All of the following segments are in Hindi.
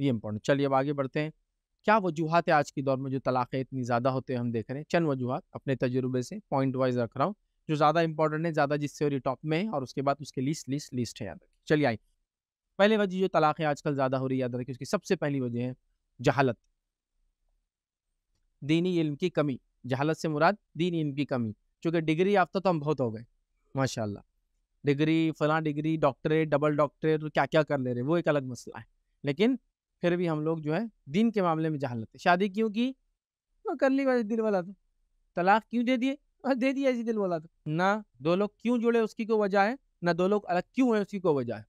ये इंपॉर्टेंट चलिए अब आगे बढ़ते हैं क्या वजूहत है आज के दौर में जो तलाक़ें इतनी ज़्यादा होते हैं हम देख रहे हैं चंद वजूहत अपने तजुर्बे से पॉइंट वाइज रख रहा हूँ जो ज़्यादा इंपॉर्टेंट है ज़्यादा जिससे और टॉप में है और उसके बाद उसके लिस्ट लिस्ट लिस्ट है याद रखें चलिए आई पहले वजह जो तलाक़ें आजकल ज़्यादा हो रही है याद रखिए उसकी सबसे पहली वजह है जहालत दीनी इल्म की कमी जहालत से मुराद दीनी इल्म की कमी चूँकि डिग्री याफ्ता तो हम बहुत हो गए माशा डिग्री फला डिग्री डॉक्टरेट डबल डॉक्टरेट तो क्या क्या कर ले रहे वो एक अलग मसला है लेकिन फिर भी हम लोग जो है दिन के मामले में जहालत है शादी क्यों की कर ली वैसे दिल वाला था तो। तलाक क्यों दे दिए दे दिया ऐसी दिल वाला था तो। ना दो लोग क्यों जुड़े उसकी को वजह है ना दो लोग अलग क्यों है उसकी को वजह है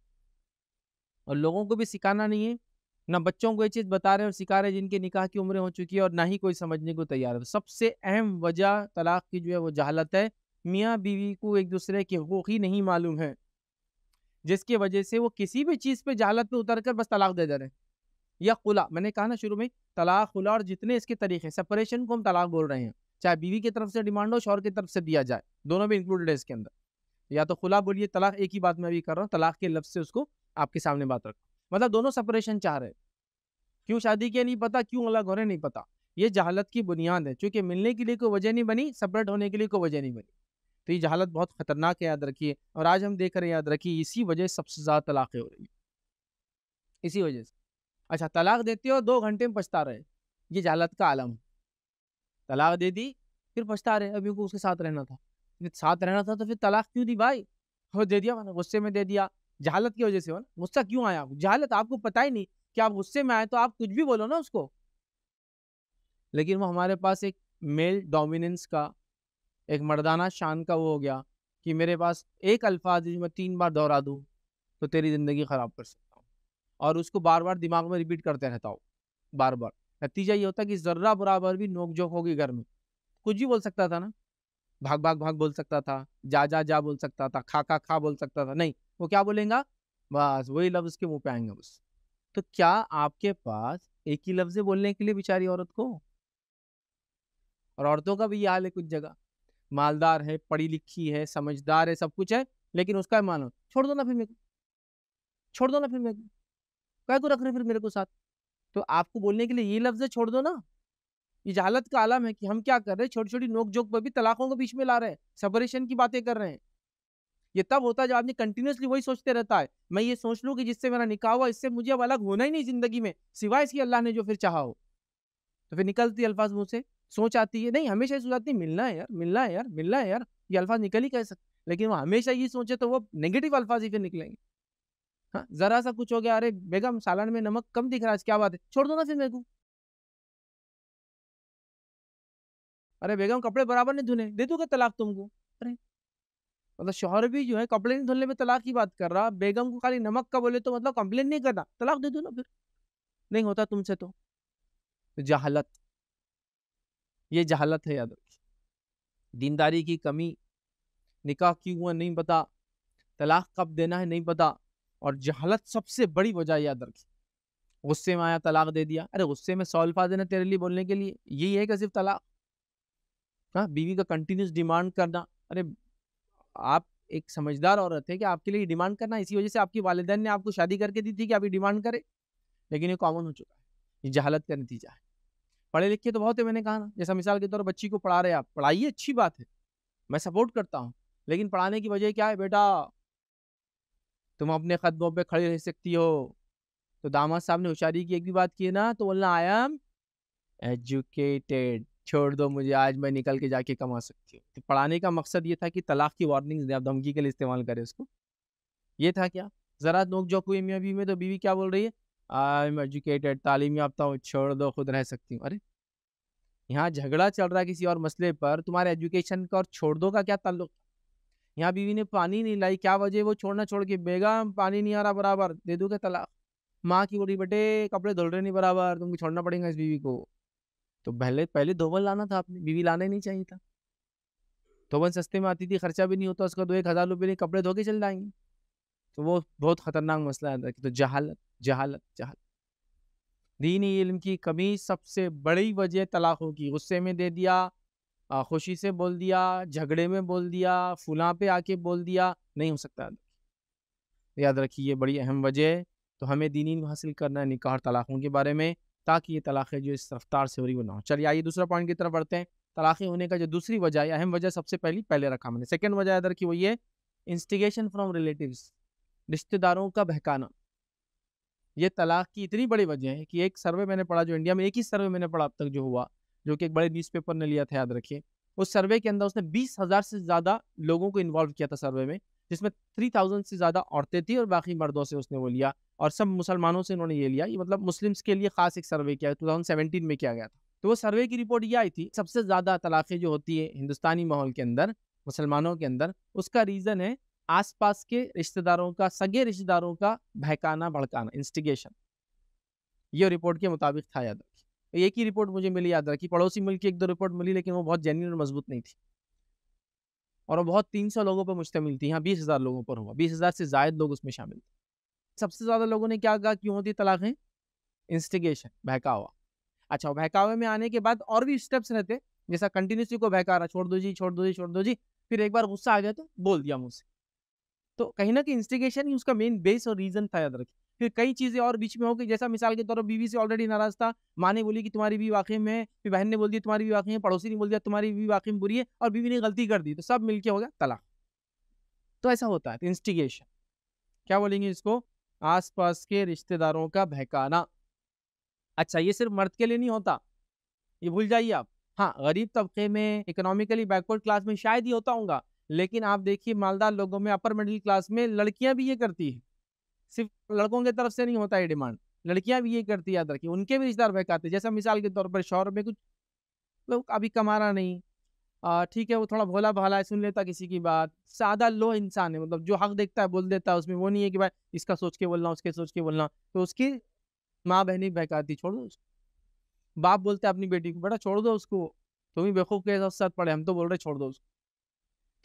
और लोगों को भी सिखाना नहीं है ना बच्चों को ये चीज़ बता रहे हैं और सिखा रहे हैं जिनके निकाह की उम्र हो चुकी है और ना ही कोई समझने को तैयार है तो सबसे अहम वजह तलाक की जो है वो जहालत है मियाँ बीवी को एक दूसरे के हकूक ही नहीं मालूम है जिसकी वजह से वो किसी भी चीज़ पे जहालत पे उतर कर बस तलाक दे दे रहे हैं या खुला मैंने कहा ना शुरू में तलाक खुला और जितने इसके तरीके सेपरेशन को हम तलाक बोल रहे हैं चाहे बीवी की तरफ से डिमांड हो शोर की तरफ से दिया जाए दोनों भी इंक्लूडेड है इसके अंदर या तो खुला बोलिए तलाक एक ही बात में अभी कर रहा हूँ तलाक के लफ्ज से उसको आपके सामने बात रखो मतलब दोनों सेपरेशन चाह रहे क्यों शादी के नहीं पता क्यों अलग हो रहे नहीं पता ये जहालत की बुनियाद है चूंकि मिलने के लिए कोई वजह नहीं बनी सेपरेट होने के लिए कोई वजह नहीं बनी तो ये जहालत बहुत खतरनाक है याद रखिए और आज हम देख रहे हैं याद रखिए इसी वजह सबसे ज़्यादा तलाक़ें हो रही हैं इसी वजह से अच्छा तलाक देते हो दो घंटे में पछता रहे ये जालत का आलम तलाक दे दी फिर पछता रहे अभी को उसके साथ रहना था साथ रहना था तो फिर तलाक क्यों दी भाई हो दे दिया मैंने गुस्से में दे दिया जहालत की वजह से हो ना गुस्सा क्यों आया जहालत आपको पता ही नहीं कि आप गुस्से में आए तो आप कुछ भी बोलो ना उसको लेकिन वो हमारे पास एक मेल डोमिनेंस का एक मर्दाना शान का वो हो गया कि मेरे पास एक अल्फाज मैं तीन बार दोहरा दूँ तो तेरी ज़िंदगी ख़राब कर सकती और उसको बार बार दिमाग में रिपीट करते रहता हो बार बार नतीजा ये होता है कि ज़र्रा बराबर भी नोकझोंक होगी घर में कुछ भी बोल सकता था ना भाग भाग भाग बोल सकता था जा जा जा बोल सकता था खा खा खा बोल सकता था नहीं वो क्या बोलेगा बस वही लफ्ज़ उसके मुँह पे आएंगे बस तो क्या आपके पास एक ही लफ्ज़ बोलने के लिए बेचारी औरत को और औरतों का भी ये हाल है कुछ जगह मालदार है पढ़ी लिखी है समझदार है सब कुछ है लेकिन उसका मानो छोड़ दो ना फिर मेरे को छोड़ दो ना फिर मेरे को कह को तो रख रहे फिर मेरे को साथ तो आपको बोलने के लिए ये लफ्ज छोड़ दो ना ये जहालत का आलम है कि हम क्या कर रहे हैं छोटी छोटी नोक जोक पर भी तलाकों को बीच में ला रहे हैं सेपरेशन की बातें कर रहे हैं ये तब होता है जब आदमी कंटिन्यूसली वही सोचते रहता है मैं ये सोच लूँ कि जिससे मेरा निकाह हुआ इससे मुझे अब अलग होना ही नहीं जिंदगी में सिवाय इसकी अल्लाह ने जो फिर चाह हो तो फिर निकलती अल्फाज मुँह से सोच आती है नहीं हमेशा ये सोच आती है मिलना है यार मिलना है यार मिलना है यार ये अल्फाज निकल ही कह सकते लेकिन वो हमेशा ये सोचे तो वो नेगेटिव अल्फाज ही फिर निकलेंगे हाँ जरा सा कुछ हो गया अरे बेगम सालन में नमक कम दिख रहा है क्या बात है छोड़ दो ना फिर मेरे को अरे बेगम कपड़े बराबर नहीं धुने दे दूंगा तलाक तुमको अरे मतलब शोहर भी जो है कपड़े नहीं धुलने में तलाक की बात कर रहा बेगम को खाली नमक का बोले तो मतलब कंप्लेन नहीं करना तलाक दे दो ना फिर नहीं होता तुमसे तो जहालत ये जहालत है याद रखिए दीनदारी की कमी निकाह क्यों हुआ नहीं पता तलाक कब देना है नहीं पता और जहालत सबसे बड़ी वजह याद रखी गुस्से में आया तलाक दे दिया अरे गुस्से में सौ अल्फाज ना तेरे लिए बोलने के लिए यही है कि सिर्फ तलाक हाँ बीवी का कंटिन्यूस डिमांड करना अरे आप एक समझदार औरत है कि आपके लिए डिमांड करना इसी वजह से आपकी वालदेन ने आपको शादी करके दी थी कि आप ये डिमांड करें लेकिन ये कॉमन हो चुका है ये जहालत का नतीजा है पढ़े लिखे तो बहुत है मैंने कहा ना जैसा मिसाल के तौर पर बच्ची को पढ़ा रहे आप पढ़ाइए अच्छी बात है मैं सपोर्ट करता हूँ लेकिन पढ़ाने की वजह क्या है बेटा तुम अपने कदमों पे खड़ी रह सकती हो तो दामाद साहब ने होशियारी की एक भी बात की ना तो बोलना आई एम एजुकेटेड छोड़ दो मुझे आज मैं निकल के जाके कमा सकती हूँ तो पढ़ाने का मकसद ये था कि तलाक की वार्निंग्स दें आप धमकी के लिए इस्तेमाल करें उसको ये था क्या ज़रा नोक जो हुई मियाँ बीवी में तो बीवी क्या बोल रही है आई एम एजुकेटेड तालीम याफ्ता हूँ छोड़ दो खुद रह सकती हूँ अरे यहाँ झगड़ा चल रहा है किसी और मसले पर तुम्हारे एजुकेशन का और छोड़ दो का क्या ताल्लुक यहाँ बीवी ने पानी नहीं लाई क्या वजह वो छोड़ना छोड़ के बेगम पानी नहीं आ रहा बराबर दे दू क्या तलाक माँ की बोली बेटे कपड़े धुल रहे नहीं बराबर तुमको छोड़ना पड़ेगा इस बीवी को तो पहले पहले धोबन लाना था आपने बीवी लाना ही नहीं चाहिए था धोबन तो सस्ते में आती थी खर्चा भी नहीं होता उसका दो तो एक हज़ार रुपये नहीं कपड़े धो के चल जाएंगे तो वो बहुत खतरनाक मसला आता है तो जहालत जहालत जहालत दीनी इल्म की कमी सबसे बड़ी वजह तलाक़ों की गुस्से में दे दिया खुशी से बोल दिया झगड़े में बोल दिया फुला पे आके बोल दिया नहीं हो सकता याद रखिए ये बड़ी अहम वजह है तो हमें दीनी हासिल करना है निकाह और तलाक़ों के बारे में ताकि ये तलाक़ें जो इस रफ्तार से हो रही वो ना हो चलिए आइए दूसरा पॉइंट की तरफ बढ़ते हैं तलाक़ी होने का जो दूसरी वजह है अहम वजह सबसे पहली पहले रखा मैंने सेकेंड वजह याद रखी वो ये इंस्टिगेशन फ्राम रिलेटिव रिश्तेदारों का बहकाना ये तलाक की इतनी बड़ी वजह है कि एक सर्वे मैंने पढ़ा जो इंडिया में एक ही सर्वे मैंने पढ़ा अब तक जो हुआ जो कि एक बड़े न्यूज़पेपर ने लिया था याद रखिए उस सर्वे के अंदर उसने बीस हज़ार से ज़्यादा लोगों को इन्वॉल्व किया था सर्वे में जिसमें थ्री थाउजेंड से ज़्यादा औरतें थी और बाकी मर्दों से उसने वो लिया और सब मुसलमानों से उन्होंने ये लिया ये मतलब मुस्लिम्स के लिए खास एक सर्वे किया टू थाउजेंड में किया गया था तो वो सर्वे की रिपोर्ट ये आई थी सबसे ज़्यादा तलाक़ें जो होती है हिंदुस्तानी माहौल के अंदर मुसलमानों के अंदर उसका रीज़न है आसपास के रिश्तेदारों का सगे रिश्तेदारों का बहकाना भड़काना इंस्टिगेशन ये रिपोर्ट के मुताबिक था याद एक ही रिपोर्ट मुझे मिली याद रखी पड़ोसी मुल्क की एक दो रिपोर्ट मिली लेकिन वो बहुत जेन्यून और मजबूत नहीं थी और वो बहुत तीन सौ लोगों पर मुश्तमिल थी यहाँ बीस हज़ार लोगों पर हुआ बीस हज़ार से ज्यादा लोग उसमें शामिल थे सबसे ज़्यादा लोगों ने क्या कहा क्यों होती तलाक़ें इंस्टिगेशन बहकावा अच्छा बहकावे में आने के बाद और भी स्टेप्स रहते जैसा कंटिन्यूसली को बहका रहा छोड़ दो जी छोड़ दो जी छोड़ दो जी फिर एक बार गुस्सा आ गया तो बोल दिया मुझसे तो कहीं ना कहीं इंस्टिगेशन ही उसका मेन बेस और रीज़न था याद रखिए फिर कई चीज़ें और बीच में हो गई जैसा मिसाल के तौर पर बीवी से ऑलरेडी नाराज था माँ ने बोली कि तुम्हारी बीवी वाकई में फिर बहन ने बोल दिया तुम्हारी बीवी वाकई में पड़ोसी ने बोल दिया तुम्हारी बीवी वाकई में बुरी है और बीवी ने गलती कर दी तो सब मिलकर हो गया तलाक तो ऐसा होता है इंस्टिगेशन तो क्या बोलेंगे इसको आसपास के रिश्तेदारों का बहकाना अच्छा ये सिर्फ मर्द के लिए नहीं होता ये भूल जाइए आप हाँ गरीब तबके में इकोनॉमिकली बैकवर्ड क्लास में शायद ही होता होगा लेकिन आप देखिए मालदार लोगों में अपर मिडिल क्लास में लड़कियां भी ये करती हैं सिर्फ लड़कों की तरफ से नहीं होता है डिमांड लड़कियां भी ये करती याद रखी उनके भी रिश्तेदार बहकाते जैसा मिसाल के तौर पर शौर में कुछ तो अभी कमा रहा नहीं ठीक है वो थोड़ा भोला भाला है सुन लेता किसी की बात सादा लो इंसान है मतलब जो हक देखता है बोल देता है उसमें वो नहीं है कि भाई इसका सोच के बोलना उसके सोच के बोलना तो उसकी माँ बहनी बहकाती छोड़ दो उसको बाप बोलते अपनी बेटी को बेटा छोड़ दो उसको तुम्हें बेखूब के साथ पड़े हम तो बोल रहे छोड़ दो उसको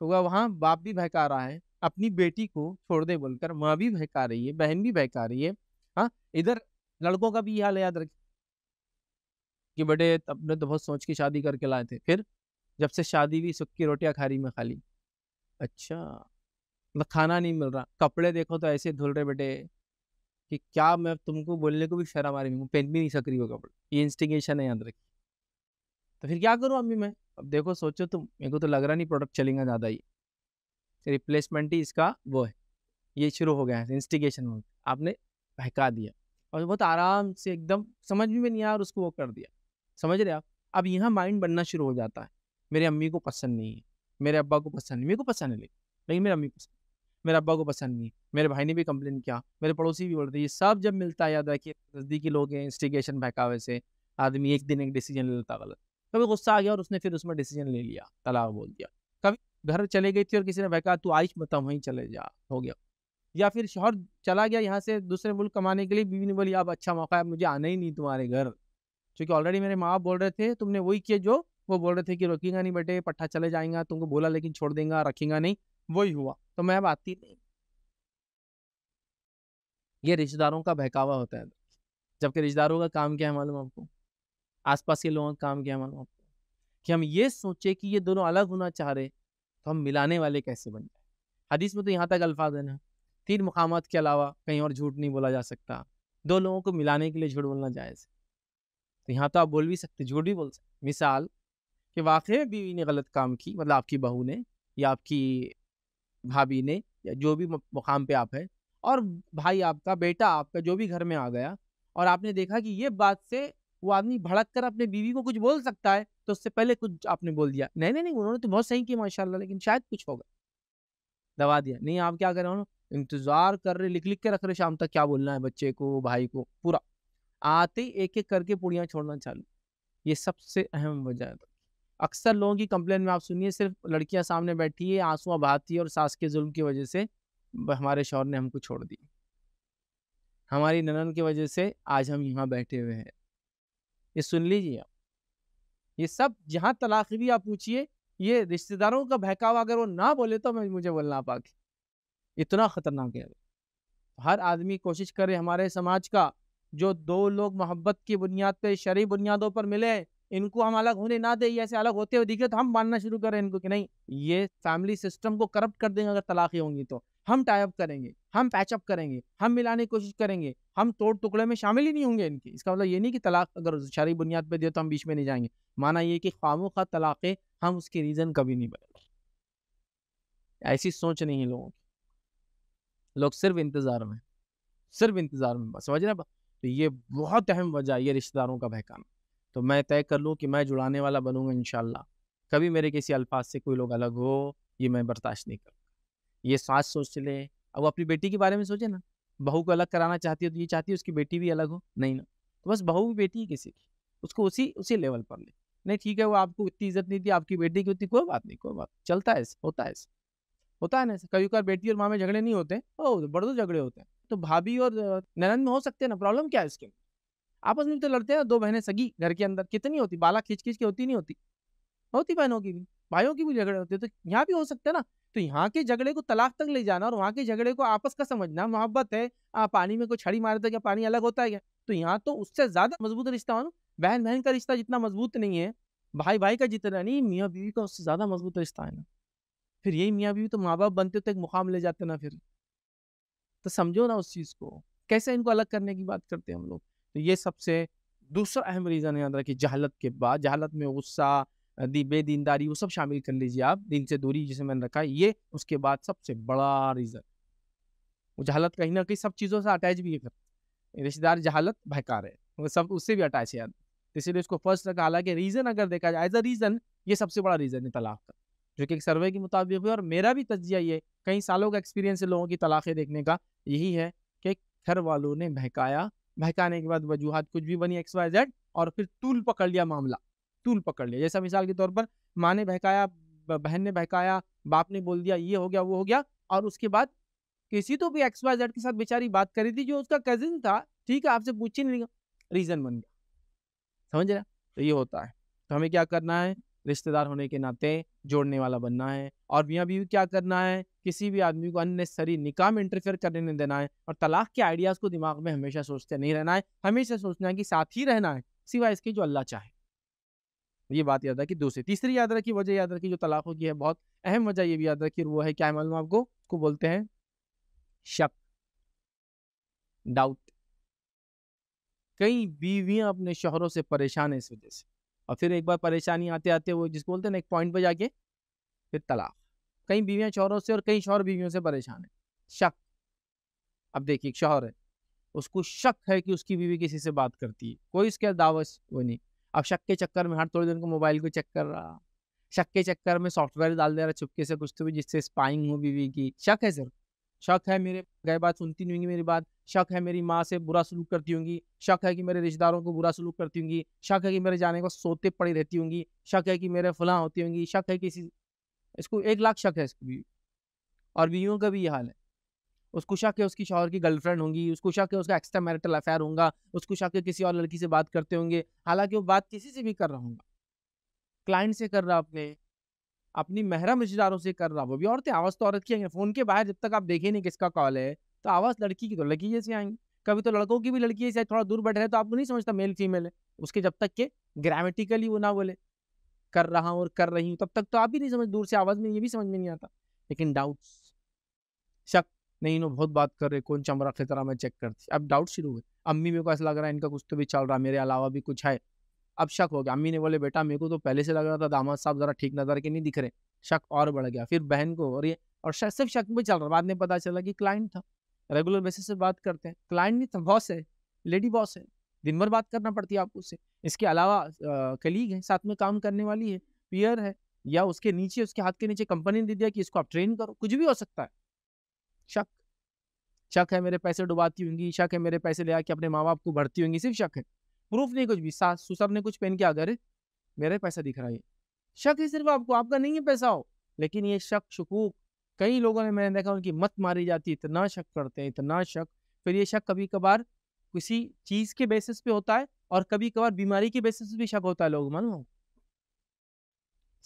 तो वह वहाँ बाप भी बहका रहा है अपनी बेटी को छोड़ दे बोलकर माँ भी बहका रही है बहन भी बहका रही है हाँ इधर लड़कों का भी हाल याद रख कि बड़े अपने तो बहुत सोच के शादी करके लाए थे फिर जब से शादी हुई सुख की रोटियां खा रही अच्छा, मैं खाली अच्छा मतलब खाना नहीं मिल रहा कपड़े देखो तो ऐसे धुल रहे बेटे कि क्या मैं तुमको बोलने को भी शर्म आ रही हूँ पहन भी नहीं सक रही हो कपड़े ये इंस्टिगेशन है याद रखी तो फिर क्या करूँ अभी मैं अब देखो सोचो तुम मेरे को तो लग रहा नहीं प्रोडक्ट चलेगा ज़्यादा ही रिप्लेसमेंट ही इसका वो है ये शुरू हो गया है इंस्टिगेशन मोड आपने बहका दिया और बहुत आराम से एकदम समझ में नहीं आया और उसको वो कर दिया समझ रहे आप अब यहाँ माइंड बनना शुरू हो जाता है मेरे अम्मी को पसंद नहीं है मेरे अब्बा को पसंद नहीं मेरे को पसंद है लेकिन मेरे अम्मी पसंद मेरे अब्बा को पसंद नहीं मेरे भाई ने भी कंप्लेन किया मेरे पड़ोसी भी बोल रहे ये सब जब मिलता है याद रखिए नज़दीकी लोग हैं इंस्टिगेशन बहकावे से आदमी एक दिन एक डिसीजन ले लेता गलत कभी गुस्सा आ गया और उसने फिर उसमें डिसीजन ले लिया तलाक बोल दिया घर चले गई थी और किसी ने बहका तू आइश मत वहीं चले जा हो गया या फिर शोहर चला गया यहाँ से दूसरे मुल्क कमाने के लिए बीवी ने बोली अब अच्छा मौका है मुझे आना ही नहीं तुम्हारे घर क्योंकि ऑलरेडी मेरे माँ बोल रहे थे तुमने वही किए जो वो बोल रहे थे कि रखेंगा नहीं बेटे पट्टा चले जाएंगा तुमको बोला लेकिन छोड़ देंगा रखेंगा नहीं वही हुआ तो मैं अब आती नहीं ये रिश्तेदारों का बहकावा होता है जबकि रिश्तेदारों का काम क्या है मालूम आपको आसपास के लोगों का काम क्या है मालूम आपको कि हम ये सोचे कि ये दोनों अलग होना चाह रहे तो हम मिलाने वाले कैसे बन जाए हदीस में तो यहाँ तक अल्फाज है ना तीन मकाम के अलावा कहीं और झूठ नहीं बोला जा सकता दो लोगों को मिलाने के लिए झूठ बोलना जायज़ तो यहाँ तो आप बोल भी सकते झूठ भी बोल सकते मिसाल कि वाकई बीवी ने गलत काम की मतलब आपकी बहू ने या आपकी भाभी ने या जो भी मुकाम पे आप है और भाई आपका बेटा आपका जो भी घर में आ गया और आपने देखा कि ये बात से वो आदमी भड़क कर अपने बीवी को कुछ बोल सकता है तो उससे पहले कुछ आपने बोल दिया नहीं नहीं नहीं उन्होंने तो बहुत सही किया माशाल्लाह लेकिन शायद कुछ होगा दबा दिया नहीं आप क्या कर रहे हो इंतजार कर रहे लिख लिख के रख रहे शाम तक क्या बोलना है बच्चे को भाई को पूरा आते ही एक एक करके पुड़ियाँ छोड़ना चालू ये सबसे अहम वजह है अक्सर लोगों की कंप्लेन में आप सुनिए सिर्फ लड़कियां सामने बैठी है आंसुआ बहाती है और सास के जुल्म की वजह से हमारे शोर ने हमको छोड़ दिया हमारी ननन की वजह से आज हम यहाँ बैठे हुए हैं ये सुन लीजिए आप ये सब जहाँ तलाक भी आप पूछिए ये रिश्तेदारों का बहकावा अगर वो ना बोले तो मैं मुझे बोलना पाकि इतना खतरनाक है हर आदमी कोशिश करे हमारे समाज का जो दो लोग मोहब्बत की बुनियाद पे शरी बुनियादों पर मिले इनको हम अलग होने ना दे ऐसे अलग होते हुए दिखे तो हम मानना शुरू करें इनको कि नहीं ये फैमिली सिस्टम को करप्ट कर देंगे अगर तलाक़ी होंगी तो हम टाइप करेंगे हम पैचअप करेंगे हम मिलाने की कोशिश करेंगे हम तोड़ टुकड़े में शामिल ही नहीं होंगे इनके इसका मतलब ये नहीं कि तलाक अगर शारी बुनियाद पर दिया तो हम बीच में नहीं जाएंगे माना ये कि खामो खा तलाक़े हम उसके रीज़न कभी नहीं बदलेंगे ऐसी सोच नहीं है लोगों की लोग सिर्फ इंतज़ार में सिर्फ इंतज़ार में समझ रहे तो ये बहुत अहम वजह ये रिश्तेदारों का बहकाना तो मैं तय कर लूँ कि मैं जुड़ाने वाला बनूँगा इन कभी मेरे किसी अल्फाज से कोई लोग अलग हो ये मैं बर्दाश्त नहीं करूँ ये सास सोच ले अब अपनी बेटी के बारे में सोचे ना बहू को अलग कराना चाहती हो तो ये चाहती है उसकी बेटी भी अलग हो नहीं ना तो बस बहू भी बेटी ही किसी की उसको उसी उसी लेवल पर ले नहीं ठीक है वो आपको इतनी इज्जत नहीं दी आपकी बेटी की उतनी कोई बात नहीं कोई बात चलता है होता है होता है ना कभी कभी बेटी और माँ में झगड़े नहीं होते ओ दो तो झगड़े होते हैं तो भाभी और ननंद में हो सकते हैं ना प्रॉब्लम क्या है इसके आपस में तो लड़ते हैं दो बहनें सगी घर के अंदर कितनी होती बाला खींच खींच के होती नहीं होती होती बहनों की भी भाइयों की भी झगड़े होते हैं तो यहाँ भी हो सकता है ना तो यहाँ के झगड़े को तलाक तक ले जाना और वहाँ के झगड़े को आपस का समझना मोहब्बत है आ, पानी में कोई छड़ी मारे तो क्या पानी अलग होता है क्या तो यहाँ तो उससे ज्यादा मजबूत रिश्ता हो बहन बहन का रिश्ता जितना मजबूत नहीं है भाई भाई का जितना नहीं मियाँ बीवी का उससे ज्यादा मजबूत रिश्ता है ना फिर यही मियाँ बीवी तो माँ बाप बनते तो एक मुकाम ले जाते ना फिर तो समझो ना उस चीज़ को कैसे इनको अलग करने की बात करते हैं हम लोग तो ये सबसे दूसरा अहम रीज़न याद रखिए जहालत के बाद जहालत में गुस्सा बेदीनदारी वो सब शामिल कर लीजिए आप दिन से दूरी जिसे मैंने रखा ये उसके बाद सबसे बड़ा रीज़न वो जहालत कहीं ना कहीं सब चीज़ों से अटैच भी है कर रिश्तेदार जहालत बहकार है वो सब उससे भी अटैच है इसीलिए उसको फर्स्ट रखा हालांकि रीज़न अगर देखा जाए एज अ रीज़न ये सबसे बड़ा रीज़न है तलाक का जो कि एक सर्वे के मुताबिक है और मेरा भी तजिया ये कई सालों का एक्सपीरियंस है लोगों की तलाक़ें देखने का यही है कि घर वालों ने बहकाया बहकाने के बाद वजूहत कुछ भी बनी एक्स वाई जेड और फिर तूल पकड़ लिया मामला टूल पकड़ लिया जैसा मिसाल के तौर पर माँ ने बहकाया बहन ने बहकाया बाप ने बोल दिया ये हो गया वो हो गया और उसके बाद किसी तो भी एक्स वाई जेड के साथ बेचारी बात करी थी जो उसका कजिन था ठीक है आपसे पूछ ही नहीं रीज़न बन गया समझ रहे तो ये होता है तो हमें क्या करना है रिश्तेदार होने के नाते जोड़ने वाला बनना है और मियाँ बीवी क्या करना है किसी भी आदमी को अननेसरी निकाह में इंटरफेयर करने नहीं देना है और तलाक के आइडियाज़ को दिमाग में हमेशा सोचते नहीं रहना है हमेशा सोचना है कि साथ ही रहना है सिवाय इसके जो अल्लाह चाहे ये बात याद रखी दूसरी तीसरी याद रखी वजह याद रखी जो तलाकों की है बहुत अहम वजह ये भी याद रखी वो है क्या मालूम आपको उसको बोलते हैं शक डाउट कई बीवियां अपने शोहरों से परेशान है इस वजह से और फिर एक बार परेशानी आते आते वो जिसको बोलते हैं ना एक पॉइंट पर जाके फिर तलाक कई बीवियां शोहरों से और कई शोहर बीवियों से परेशान है शक अब देखिए एक शोहर है उसको शक है कि उसकी बीवी किसी से बात करती है कोई उसके दावस वो नहीं अब शक के चक्कर में हर थोड़ी देर को मोबाइल को चेक कर रहा शक के चक्कर में सॉफ्टवेयर डाल दे रहा चुपके से कुछ तो भी जिससे स्पाइंग हो बीवी की शक है सर शक है मेरे गए बात सुनती नहीं होंगी मेरी बात शक है मेरी माँ से बुरा सलूक करती होंगी शक है कि मेरे रिश्तेदारों को बुरा सलूक करती होंगी शक है कि मेरे जाने को सोते पड़ी रहती होंगी शक है कि मेरे फलां होती होंगी शक है किसी इसको एक लाख शक है इसको बीवी और बीवियों का भी ये हाल है उसको शक है उसकी शौहर की गर्लफ्रेंड होंगी उस शक है उसका एक्स्ट्रा मैरिटल अफेयर होगा उस शक है किसी और लड़की से बात करते होंगे हालांकि वो बात किसी से भी कर रहा होगा क्लाइंट से कर रहा अपने अपनी महरम रिश्तेदारों से कर रहा वो भी औरतें आवाज़ तो औरत की आएंगे फ़ोन के बाहर जब तक आप देखें नहीं किसका कॉल है तो आवाज़ लड़की की तो लड़की जैसे आएंगी कभी तो लड़कों की भी लड़की है थोड़ा दूर बैठे रहे तो आपको नहीं समझता मेल फीमेल है उसके जब तक के ग्रामेटिकली वो ना बोले कर रहा हूँ और कर रही हूँ तब तक तो आप भी नहीं समझ दूर से आवाज़ में ये भी समझ में नहीं आता लेकिन डाउट्स शक नहीं नो बहुत बात कर रहे कौन चमरा खतरा मैं चेक करती अब डाउट शुरू हुए अम्मी मेरे को ऐसा लग रहा है इनका कुछ तो भी चल रहा है मेरे अलावा भी कुछ है अब शक हो गया अम्मी ने बोले बेटा मेरे को तो पहले से लग रहा था दामाद साहब ज़रा ठीक नज़र के नहीं दिख रहे शक और बढ़ गया फिर बहन को और ये और शक सिर्फ शक में चल रहा बाद में पता चला कि क्लाइंट था रेगुलर बेसिस से बात करते हैं क्लाइंट नहीं था बॉस है लेडी बॉस है दिन भर बात करना पड़ती है आपको उससे इसके अलावा कलीग है साथ में काम करने वाली है पियर है या उसके नीचे उसके हाथ के नीचे कंपनी ने दे दिया कि इसको आप ट्रेन करो कुछ भी हो सकता है शक शक है मेरे पैसे डुबाती होंगी शक है मेरे पैसे ले आके अपने माँ बाप को भरती होंगी सिर्फ शक है प्रूफ नहीं कुछ भी सास सुसर ने कुछ पहन के अगर मेरे पैसा दिख रहा है शक है सिर्फ आपको आपका नहीं है पैसा हो लेकिन ये शक शकूक कई लोगों ने मैंने देखा उनकी मत मारी जाती इतना शक करते हैं इतना शक फिर ये शक कभी कभार किसी चीज़ के बेसिस पे होता है और कभी कभार बीमारी के बेसिस पे भी शक होता है लोग मालूम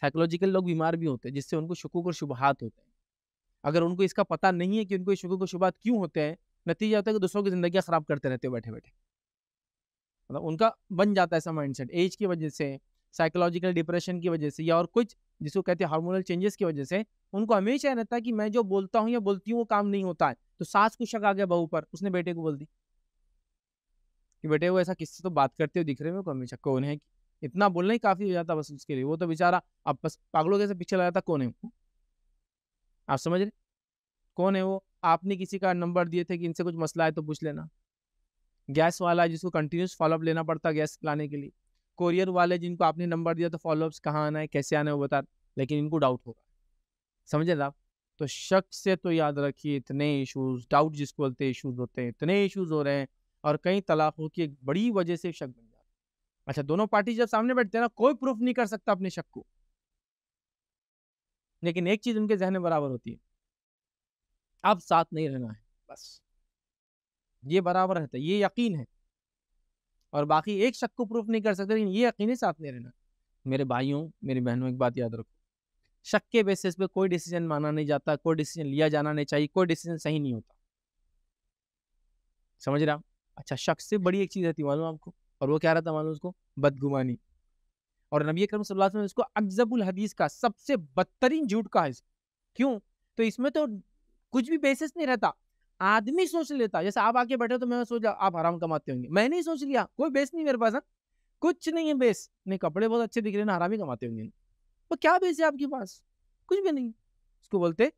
साइकोलॉजिकल लोग बीमार भी होते हैं जिससे उनको शकूक और शुभहात होते हैं अगर उनको इसका पता नहीं है कि उनको शुभ शुगर को शुबात क्यों होते हैं नतीजा होता है कि दूसरों की ज़िंदगी ख़राब करते रहते हो बैठे बैठे मतलब उनका बन जाता है ऐसा माइंडसेट एज की वजह से साइकोलॉजिकल डिप्रेशन की वजह से या और कुछ जिसको कहते हैं हार्मोनल चेंजेस की वजह से उनको हमेशा रहता है कि मैं जो बोलता हूँ या बोलती हूँ वो काम नहीं होता है तो सास को शक आ गया बहू पर उसने बेटे को बोल दी कि बेटे वो ऐसा किससे तो बात करते हुए दिख रहे हो हमेशा कौन है इतना बोलना ही काफ़ी हो जाता बस उसके लिए वो तो बेचारा अब बस पागलों के पीछे लगा था कौन है आप समझ रहे कौन है वो आपने किसी का नंबर दिए थे कि इनसे कुछ मसला है तो पूछ लेना गैस वाला जिसको कंटिन्यूस फॉलोअप लेना पड़ता है गैस लाने के लिए कोरियर वाले जिनको आपने नंबर दिया तो फॉलोअप्स कहाँ आना है कैसे आना है वो बता लेकिन इनको डाउट होगा समझे आप तो शक से तो याद रखिए इतने इशूज़ डाउट जिसको बोलते हैं इशूज़ होते हैं इतने इशूज़ हो रहे हैं और कई तलाक़ों की एक बड़ी वजह से शक बन जाता है अच्छा दोनों पार्टी जब सामने बैठते हैं ना कोई प्रूफ नहीं कर सकता अपने शक को लेकिन एक चीज़ उनके जहन में बराबर होती है अब साथ नहीं रहना है बस ये बराबर रहता है ये यकीन है और बाकी एक शक को प्रूफ नहीं कर सकते लेकिन ये यकीन है साथ नहीं रहना मेरे भाइयों मेरी बहनों एक बात याद रखो शक के बेसिस पे कोई डिसीजन माना नहीं जाता कोई डिसीजन लिया जाना नहीं चाहिए कोई डिसीजन सही नहीं होता समझ रहा अच्छा शक से बड़ी एक चीज़ रहती मालूम आपको और वो क्या रहता मालूम उसको बदगुमानी और नबी करीम सल्लल्लाहु अलैहि वसल्लम इसको अकजबुल हदीस का सबसे बदतरीन झूठ कहा इसको क्यों तो इसमें तो कुछ भी बेसिस नहीं रहता आदमी सोच लेता जैसे आप आके बैठे तो मैं सोचा आप हराम कमाते होंगे मैंने ही सोच लिया कोई बेस नहीं मेरे पास है हाँ। कुछ नहीं है बेस नहीं कपड़े बहुत अच्छे दिख रहे ना हराम ही कमाते होंगे वो तो क्या बेस है आपके पास कुछ भी नहीं इसको बोलते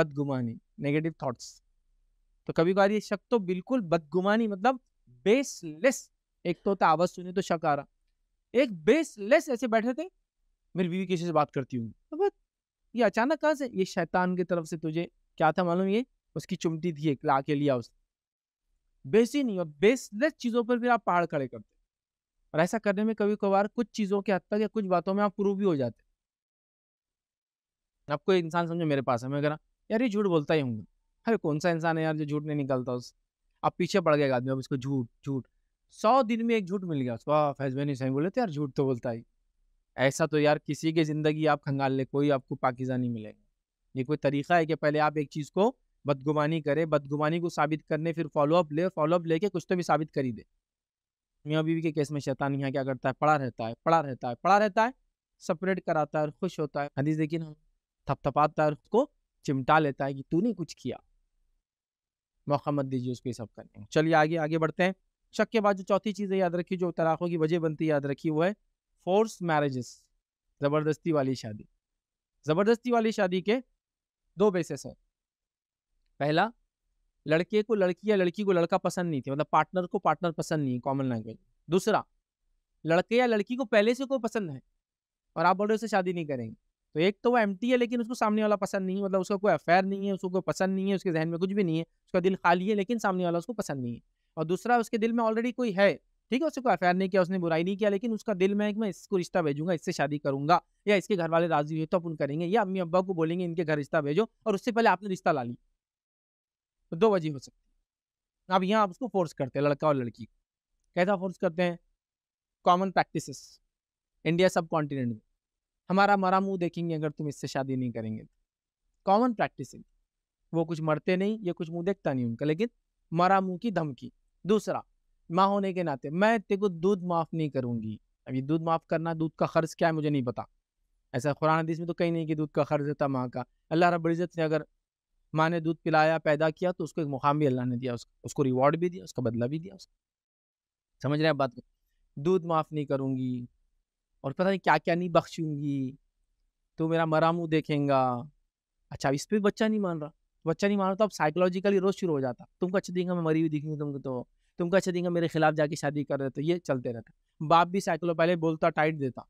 बदगुमानी नेगेटिव थॉट्स तो कभी कभार ये शक तो बिल्कुल बदगुमानी मतलब बेसलेस एक तो होता आवाज़ सुनी तो शक आ रहा एक बेसलेस ऐसे बैठे थे मेरी बीवी किसी से बात करती हूँ तो ये अचानक कहाँ से ये शैतान की तरफ से तुझे क्या था मालूम ये उसकी चुमटी थी एक ला के लिया उसने ही नहीं और बेसलेस चीज़ों पर फिर आप पहाड़ खड़े करते और ऐसा करने में कभी कभार कुछ चीज़ों के हद तक या कुछ बातों में आप प्रूव भी हो जाते आपको इंसान समझो मेरे पास है मैं कह यार ये झूठ बोलता ही हूँ अरे कौन सा इंसान है यार जो झूठ नहीं निकलता उस आप पीछे पड़ गए आदमी अब इसको झूठ झूठ सौ दिन में एक झूठ मिल गया उसको फैजबैनी सही बोले तो यार झूठ तो बोलता ही ऐसा तो यार किसी की ज़िंदगी आप खंगाल ले कोई आपको पाकिज़ा नहीं मिलेगा ये कोई तरीका है कि पहले आप एक चीज़ को बदगुमानी करें बदगुमानी को साबित करने फिर फॉलोअप ले फॉलोअप लेके कुछ तो भी साबित कर ही दे मियाँ बीवी के केस में शैतान यहाँ क्या करता है पड़ा रहता है पड़ा रहता है पड़ा रहता है सपरेट कराता है और खुश होता है हदीस देखिए ना थपथपाता है और उसको चिमटा लेता है कि तूने कुछ किया मौका मत दीजिए उसको ये सब करने चलिए आगे आगे बढ़ते हैं शक के बाद जो चौथी चीज़ है याद रखिए जो तलाक़ों की वजह बनती है याद रखिए वो है फोर्स मैरिजेस ज़बरदस्ती वाली शादी ज़बरदस्ती वाली शादी के दो बेसिस हैं पहला लड़के को लड़की या लड़की को लड़का पसंद नहीं थी मतलब पार्टनर को पार्टनर पसंद नहीं है कॉमन लैंग्वेज दूसरा लड़के या लड़की को पहले से कोई पसंद है और आप बोल रहे हो उसे शादी नहीं करेंगे तो एक तो वो एम है लेकिन उसको सामने वाला पसंद नहीं है मतलब उसका कोई अफेयर नहीं है उसको कोई पसंद नहीं है उसके जहन में कुछ भी नहीं है उसका दिल खाली है लेकिन सामने वाला उसको पसंद नहीं है और दूसरा उसके दिल में ऑलरेडी कोई है ठीक है उसको अफेयर नहीं किया उसने बुराई नहीं किया लेकिन उसका दिल में है कि मैं इसको रिश्ता भेजूंगा इससे शादी करूंगा या इसके घर वाले राजी हुए तो अपन करेंगे या अम्मी अब्बा को बोलेंगे इनके घर रिश्ता भेजो और उससे पहले आपने रिश्ता ला लिया तो दो वजह हो सकती अब यहाँ आप उसको फोर्स करते हैं लड़का और लड़की कैसा फोर्स करते हैं common practice India subcontinent में हमारा मरा मुँह देखेंगे अगर तुम इससे शादी नहीं करेंगे कॉमन प्रैक्टिस वो कुछ मरते नहीं ये कुछ मुँह देखता नहीं उनका लेकिन मरा मुँह की धमकी दूसरा माँ होने के नाते मैं तेरे को दूध माफ़ नहीं करूँगी अब ये दूध माफ़ करना दूध का खर्च क्या है मुझे नहीं पता ऐसा कुरान हदीस में तो कहीं नहीं कि दूध का खर्च था माँ का अल्लाह रबत ने अगर माँ ने दूध पिलाया पैदा किया तो उसको एक मुकाम भी अल्लाह ने दिया उसको उसको रिवॉर्ड भी दिया उसका बदला भी दिया उसको समझ रहे हैं बात को दूध माफ़ नहीं करूँगी और पता नहीं क्या क्या नहीं बख्शूँगी तो मेरा मरा देखेंगा देखेगा अच्छा इस पर बच्चा नहीं मान रहा बच्चा नहीं मानो तो आप साइकोलॉजिकली रोज शुरू हो जाता तुमको अच्छा दिखेगा मैं मरी हुई दिखेंगे तुमको तो तुमको अच्छा दिखेगा मेरे खिलाफ जाके शादी कर रहे तो ये चलते रहता बाप भी साइकिलो पहले बोलता टाइट देता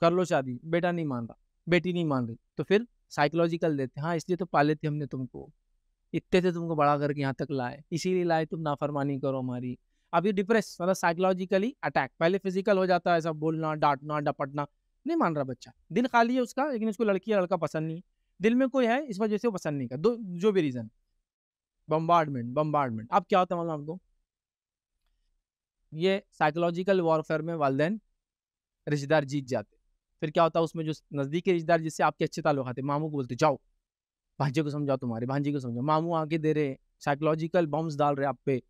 कर लो शादी बेटा नहीं मान रहा बेटी नहीं मान रही तो फिर साइकोलॉजिकल देते हाँ इसलिए तो पाले थे हमने तुमको इतने से तुमको बड़ा करके यहाँ तक लाए इसीलिए लाए तुम नाफरमानी करो हमारी अब ये डिप्रेस मतलब साइकोलॉजिकली अटैक पहले फिजिकल हो जाता है ऐसा बोलना डांटना डपटना नहीं मान रहा बच्चा दिल खाली है उसका लेकिन उसको लड़की या लड़का पसंद नहीं दिल में कोई है इस वजह से वो पसंद नहीं दो जो भी रीज़न बम्बार्डमेंट बम्बार्डमेंट अब क्या होता है मालूम आपको ये साइकोलॉजिकल वॉरफेयर में वालदेन रिश्तेदार जीत जाते फिर क्या होता है उसमें जो नज़दीकी रिश्तेदार जिससे आपके अच्छे ताल्लुक आते मामू को बोलते जाओ भांजे को समझाओ तुम्हारे भाजी को समझाओ मामू आके दे रहे साइकोलॉजिकल बॉम्ब डाल रहे आप पे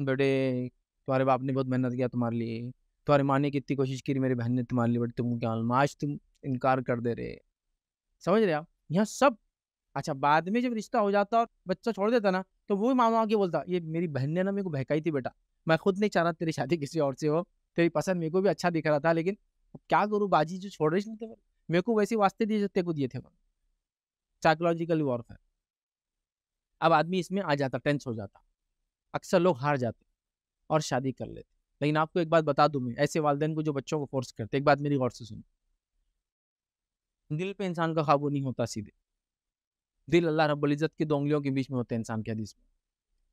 बेटे तुम्हारे बाप ने बहुत मेहनत किया तुम्हारे लिए तुम्हारे माँ ने कितनी कोशिश की मेरी बहन ने तुम्हारे लिए बट तुम क्या आज तुम इनकार कर दे रहे समझ रहे आप यहाँ सब अच्छा बाद में जब रिश्ता हो जाता और बच्चा छोड़ देता ना तो वो मामा आगे बोलता ये मेरी बहन ने ना मेरे को बहकाई थी बेटा मैं खुद नहीं चाह रहा तेरी शादी किसी और से हो तेरी पसंद मेरे को भी अच्छा दिख रहा था लेकिन क्या करूँ बाजी जो छोड़ रही थे तो मेरे को वैसे वास्ते दिए जो को दिए थे साइकोलॉजिकल वॉरफेयर अब आदमी इसमें आ जाता टेंस हो जाता अक्सर लोग हार जाते और शादी कर लेते लेकिन आपको एक बात बता दूँ मैं ऐसे वालदेन को जो बच्चों को फोर्स करते एक बात मेरी गौर से सुनो दिल पे इंसान का काबू नहीं होता सीधे दिल अल्लाह इज्जत की दो उंगलियों के बीच में होता है इंसान के हदीस में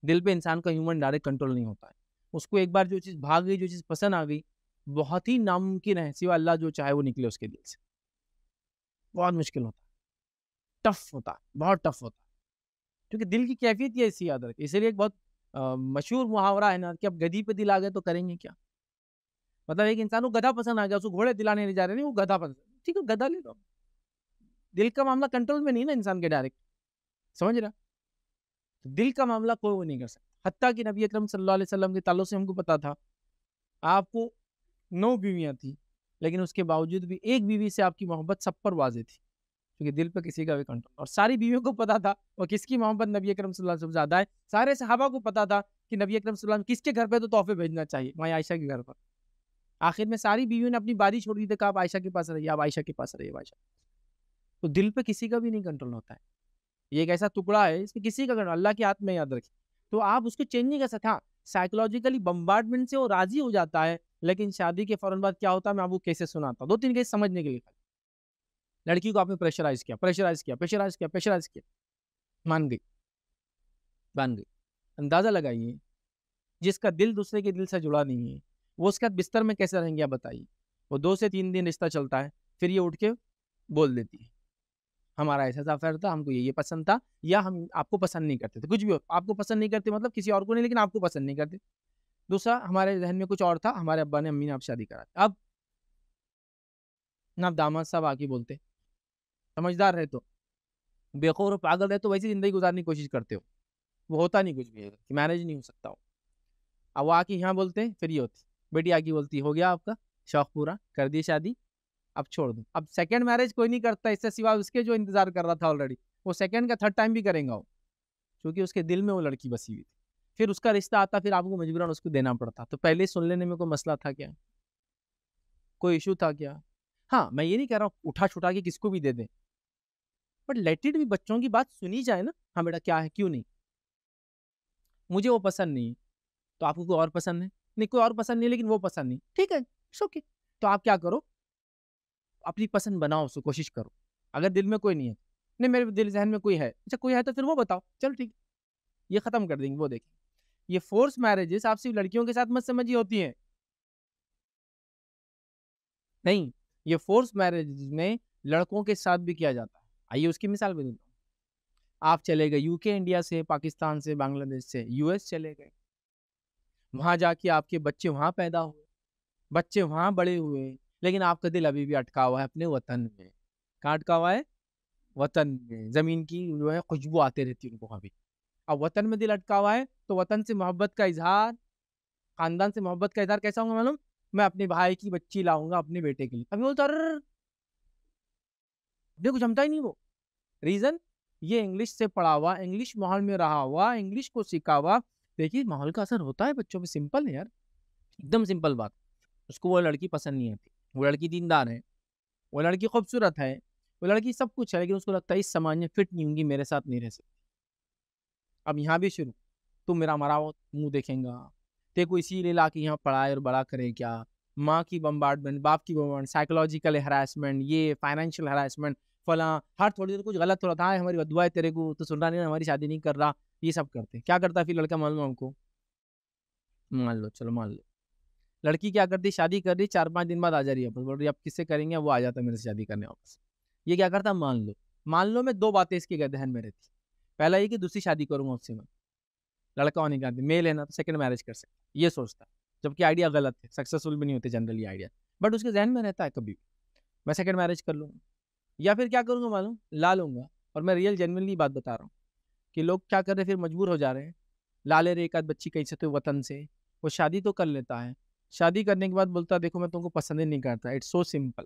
दिल पे इंसान का ह्यूमन डायरेक्ट कंट्रोल नहीं होता है उसको एक बार जो चीज़ भाग गई जो चीज़ पसंद आ गई बहुत ही नामुमकिन है सिवा अल्लाह जो चाहे वो निकले उसके दिल से बहुत मुश्किल होता है टफ होता है बहुत टफ होता है क्योंकि दिल की कैफियत ये ऐसी याद रखी इसलिए एक बहुत मशहूर मुहावरा है ना कि अब गधी पे दिल आ गए तो करेंगे क्या मतलब एक इंसान को गधा पसंद आ गया उसको घोड़े दिलाने नहीं जा रहे नहीं वो गधा पसंद ठीक है गधा ले लो दिल का मामला कंट्रोल में नहीं ना इंसान के डायरेक्ट समझ रहा तो दिल का मामला कोई वो नहीं कर सकता हती कि नबी अकरम सल्लल्लाहु अलैहि वसल्लम के तालों से हमको पता था आपको नौ बीवियाँ थी लेकिन उसके बावजूद भी एक बीवी से आपकी मोहब्बत सब पर वाजे थी क्योंकि दिल पर किसी का भी कंट्रोल और सारी बीवियों को पता था और किसकी मोहब्बत नबी अक्रम सल्लल्लाहु ज़्यादा है सारे सहाबा को पता था कि नबी अक्रम किसके घर पर तो तोहफे भेजना चाहिए माई आयशा के घर पर आखिर में सारी बीवियों ने अपनी बारी छोड़ दी थी तो आप आयशा के पास रहिए आप आयशा के पास रहिए आयशा तो दिल पे किसी का भी नहीं कंट्रोल होता है ये एक ऐसा टुकड़ा है इसमें किसी का कंट्रोल अल्लाह के हाथ में याद रखें तो आप उसको चेंज नहीं कर सकते हाँ साइकोलॉजिकली बम्बार्डमेंट से वो राजी हो जाता है लेकिन शादी के फौरन बाद क्या होता है मैं आपको कैसे सुनाता हूँ दो तीन केस समझने के लिए लड़की को आपने प्रेशराइज किया प्रेशराइज किया प्रेशराइज किया प्रेशराइज किया मान गई मान गई अंदाज़ा लगाइए जिसका दिल दूसरे के दिल से जुड़ा नहीं है वो उसके बाद बिस्तर में कैसे रहेंगे आप बताइए वो दो से तीन दिन रिश्ता चलता है फिर ये उठ के बोल देती है हमारा ऐसा सफर था हमको ये ये पसंद था या हम आपको पसंद नहीं करते थे कुछ भी हो आपको पसंद नहीं करते मतलब किसी और को नहीं लेकिन आपको पसंद नहीं करते दूसरा हमारे जहन में कुछ और था हमारे अब्बा ने अम्मी ने आप शादी करा अब ना दामाद साहब आके बोलते समझदार रहे तो बेखौर पागल रहे तो वैसे ज़िंदगी गुजारने की कोशिश करते हो वो होता नहीं कुछ भी कि मैनेज नहीं हो सकता हो अब वो आके यहाँ बोलते हैं फिर ये होती बेटी आके बोलती हो गया आपका शौक पूरा कर दी शादी अब छोड़ दो अब सेकेंड मैरिज कोई नहीं करता इससे सिवा उसके जो इंतजार कर रहा था ऑलरेडी वो सेकेंड का थर्ड टाइम भी करेंगे वो क्योंकि उसके दिल में वो लड़की बसी हुई थी फिर उसका रिश्ता आता फिर आपको मजबूरन उसको देना पड़ता तो पहले सुन लेने में कोई मसला था क्या कोई इशू था क्या हाँ मैं ये नहीं कह रहा हूँ उठा छुटा के किसको भी दे दें बट लेटेड भी बच्चों की बात सुनी जाए ना हाँ बेटा क्या है क्यों नहीं मुझे वो पसंद नहीं तो आपको कोई और पसंद है नहीं कोई और पसंद नहीं लेकिन वो पसंद नहीं ठीक है ओके तो आप क्या करो अपनी पसंद बनाओ उसको कोशिश करो अगर दिल में कोई नहीं है नहीं मेरे दिल जहन में कोई है अच्छा कोई है तो फिर वो बताओ चलो ठीक ये ख़त्म कर देंगे वो देखें ये फोर्स मैरिजेस आप सिर्फ लड़कियों के साथ मत समझिए होती हैं नहीं ये फोर्स मैरिज में लड़कों के साथ भी किया जाता है आइए उसकी मिसाल भी देता हूँ आप चले गए यूके इंडिया से पाकिस्तान से बांग्लादेश से यूएस चले गए वहाँ जाके आपके बच्चे वहाँ पैदा हुए बच्चे वहाँ बड़े हुए लेकिन आपका दिल अभी भी अटका हुआ है अपने वतन में कहाँ अटका हुआ है वतन में ज़मीन की जो है खुशबू आती रहती है उनको अभी अब वतन में दिल अटका हुआ है तो वतन से मोहब्बत का इजहार खानदान से मोहब्बत का इजहार कैसा होगा मालूम मैं अपने भाई की बच्ची लाऊंगा अपने बेटे के लिए अभी बोलता अर देखो जमता ही नहीं वो रीज़न ये इंग्लिश से पढ़ा हुआ इंग्लिश माहौल में रहा हुआ इंग्लिश को सीखा हुआ देखिए माहौल का असर होता है बच्चों में सिंपल है यार एकदम सिंपल बात उसको वो लड़की पसंद नहीं आती वो लड़की दीनदार है वो लड़की खूबसूरत है वो लड़की सब कुछ है लेकिन उसको लगता है इस समाज में फिट नहीं होंगी मेरे साथ नहीं रह सकती अब यहाँ भी शुरू तुम मेरा मरा मुँह देखेंगा ते को इसीलिए ला के यहाँ पढ़ाए और बड़ा करें क्या माँ की बम्बार्टमेंट बाप की बम्बार्ट साइकोलॉजिकल हरासमेंट ये फाइनेंशियल हरासमेंट फला हर थोड़ी देर कुछ गलत हो रहा था हमारी बदवा है तेरे को तो सुन रहा नहीं हमारी शादी नहीं कर रहा ये सब करते क्या करता है फिर लड़का मान लो हमको मान लो चलो मान लो लड़की क्या करती शादी कर रही चार पाँच दिन बाद आ जा रही है वापस बोल रही आप किससे करेंगे वो आ जाता है मेरे से शादी करने वापस ये क्या करता मान लो मान लो मैं दो बातें इसकी गहन में रहती पहला ये कि दूसरी शादी करूंगा उससे मैं लड़का होने का मेल है ना तो सेकंड मैरिज कर सकता ये सोचता जबकि आइडिया गलत है सक्सेसफुल भी नहीं होते जनरली आइडिया बट उसके जहन में रहता है कभी भी मैं सेकेंड मैरिज कर लूँगा या फिर क्या करूँगा मालूम ला लूँगा और मैं रियल जेनवनली बात बता रहा हूँ कि लोग क्या कर रहे फिर मजबूर हो जा रहे हैं ला ले रहे एक आध बच्ची कहीं से तो वतन से वो शादी तो कर लेता है शादी करने के बाद बोलता देखो मैं तुमको पसंद ही नहीं करता इट्स सो सिंपल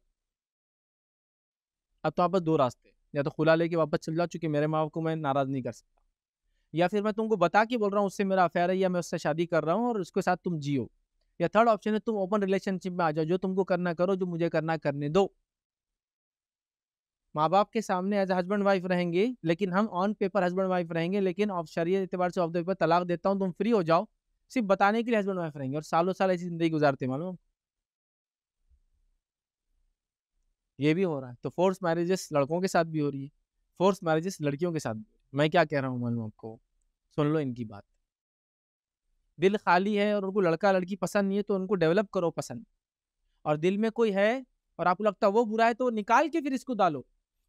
अब तो आप दो रास्ते या तो खुला लेके वापस चल जाओ चूंकि मेरे माँ बाप को मैं नाराज़ नहीं कर सकता या फिर मैं तुमको बता के बोल रहा हूँ उससे मेरा अफेयर है या मैं उससे शादी कर रहा हूँ और उसके साथ तुम जियो या थर्ड ऑप्शन है तुम ओपन रिलेशनशिप में आ जाओ जो तुमको करना करो जो मुझे करना करने दो माँ बाप के सामने एज हस्बैंड वाइफ रहेंगे लेकिन हम ऑन पेपर हस्बैंड वाइफ रहेंगे लेकिन ऑफ शरीय एतबार से ऑफ द पेपर तलाक देता हूँ तुम फ्री हो जाओ सिर्फ बताने के लिए हस्बैंड वाइफ रहेंगे और सालों साल ऐसी जिंदगी गुजारते मालूम ये भी हो रहा है तो फोर्स मैरिजेस लड़कों के साथ भी हो रही है फोर्स मैरिजेस लड़कियों के साथ भी मैं क्या कह रहा हूँ मालूम आपको सुन लो इनकी बात दिल खाली है और उनको लड़का लड़की पसंद नहीं है तो उनको डेवलप करो पसंद और दिल में कोई है और आपको लगता है वो बुरा है तो निकाल के फिर इसको डालो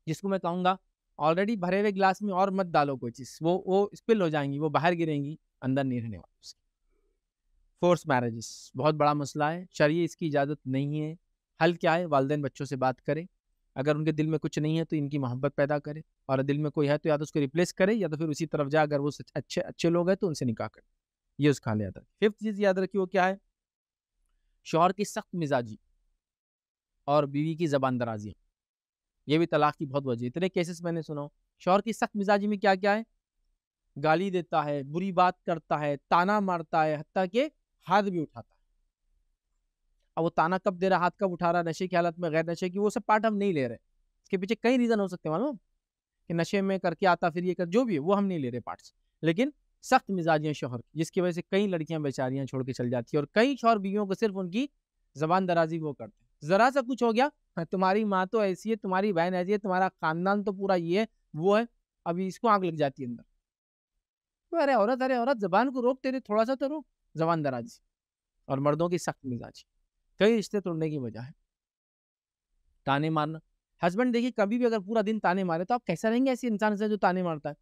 जिसको मैं कहूँगा ऑलरेडी भरे हुए गिलास में और मत डालो कोई चीज़ वो वो स्पिल हो जाएंगी वो बाहर गिरेंगी अंदर नहीं रहने वाली फोर्स मैरिजेस बहुत बड़ा मसला है शरीय इसकी इजाज़त नहीं है हल क्या है वालदेन बच्चों से बात करें अगर उनके दिल में कुछ नहीं है तो इनकी मोहब्बत पैदा करें और दिल में कोई है तो या तो उसको रिप्लेस करें या तो फिर उसी तरफ जाए अगर वो अच्छे अच्छे लोग हैं तो उनसे निकाह करें ये उसका हाल याद रखें फिफ्थ चीज़ याद रखिए वो क्या है शोहर की सख्त मिजाजी और बीवी की ज़बान दराजियाँ ये भी तलाक की बहुत वजह इतने केसेस मैंने सुना शोहर की सख्त मिजाजी में क्या क्या है गाली देता है बुरी बात करता है ताना मारता है हती के हाथ भी उठाता है अब वो ताना कब दे रहा हाथ कब उठा रहा नशे की हालत में गैर नशे की वो सब पार्ट हम नहीं ले रहे इसके पीछे कई रीज़न हो सकते हैं मालूम कि नशे में करके आता फिर ये कर जो भी है वो हम नहीं ले रहे पार्ट्स लेकिन सख्त मिजाजियाँ शोहर जिसकी वजह से कई लड़कियां बेचारियाँ छोड़ के चल जाती है और कई शोहर बीवियों को सिर्फ उनकी जबान दराजी वो करते हैं ज़रा सा कुछ हो गया तुम्हारी माँ तो ऐसी है तुम्हारी बहन ऐसी है तुम्हारा खानदान तो पूरा ये है वो है अभी इसको आग लग जाती है अंदर तो अरे औरत अरे औरत जबान को रोक तेरे थोड़ा सा तो रोक जबान दराजी और मर्दों की सख्त मिजाजी कई रिश्ते तोड़ने की वजह है ताने मारना हस्बैंड देखिए कभी भी अगर पूरा दिन ताने मारे तो आप कैसा रहेंगे ऐसे इंसान से जो ताने मारता है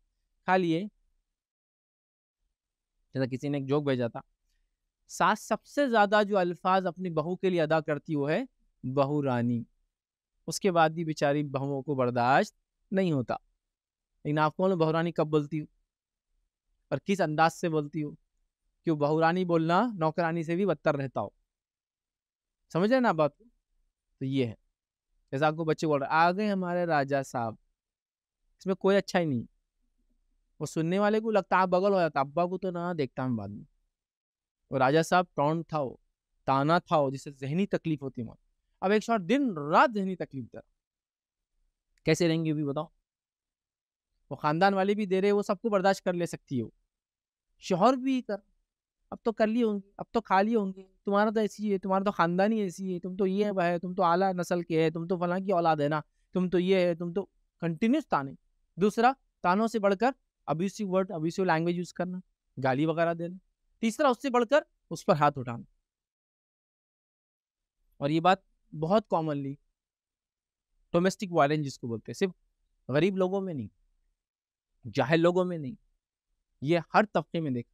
खा लिए जैसा किसी ने एक जोक भेजा था सास सबसे ज़्यादा जो अल्फाज अपनी बहू के लिए अदा करती वो है बहू रानी उसके बाद भी बेचारी बहुओं को बर्दाश्त नहीं होता लेकिन आप कौन बहू रानी कब बोलती हो और किस अंदाज से बोलती हो क्यों बहुरानी बोलना नौकरानी से भी बदतर रहता हो समझ रहे ना बात तो ये है जैसा आपको बच्चे बोल रहे आ गए हमारे राजा साहब इसमें कोई अच्छा ही नहीं वो सुनने वाले को लगता आप बगल हो जाता अब्बा को तो ना देखता हूँ बाद में वो राजा साहब प्रौण था वो ताना था वो जिससे जहनी तकलीफ होती मौत अब एक शॉट दिन रात जहनी तकलीफ दे कैसे रहेंगे भी बताओ वो खानदान वाले भी दे रहे वो सबको बर्दाश्त कर ले सकती हो शोहर भी कर अब तो कर लिए होंगे अब तो खा लिए होंगे तुम्हारा तो ऐसी है तुम्हारा तो खानदानी ऐसी है तुम तो ये है तुम तो आला नस्ल के है तुम तो फला की औलाद है ना तुम तो ये है तुम तो कंटिन्यूस ताने दूसरा तानों से बढ़कर abusive word abusive language use करना गाली वगैरह देना तीसरा उससे बढ़कर उस पर हाथ उठाना और ये बात बहुत कॉमनली डोमेस्टिक वायलेंस जिसको बोलते हैं सिर्फ गरीब लोगों में नहीं जाहिर लोगों में नहीं ये हर तबके में देख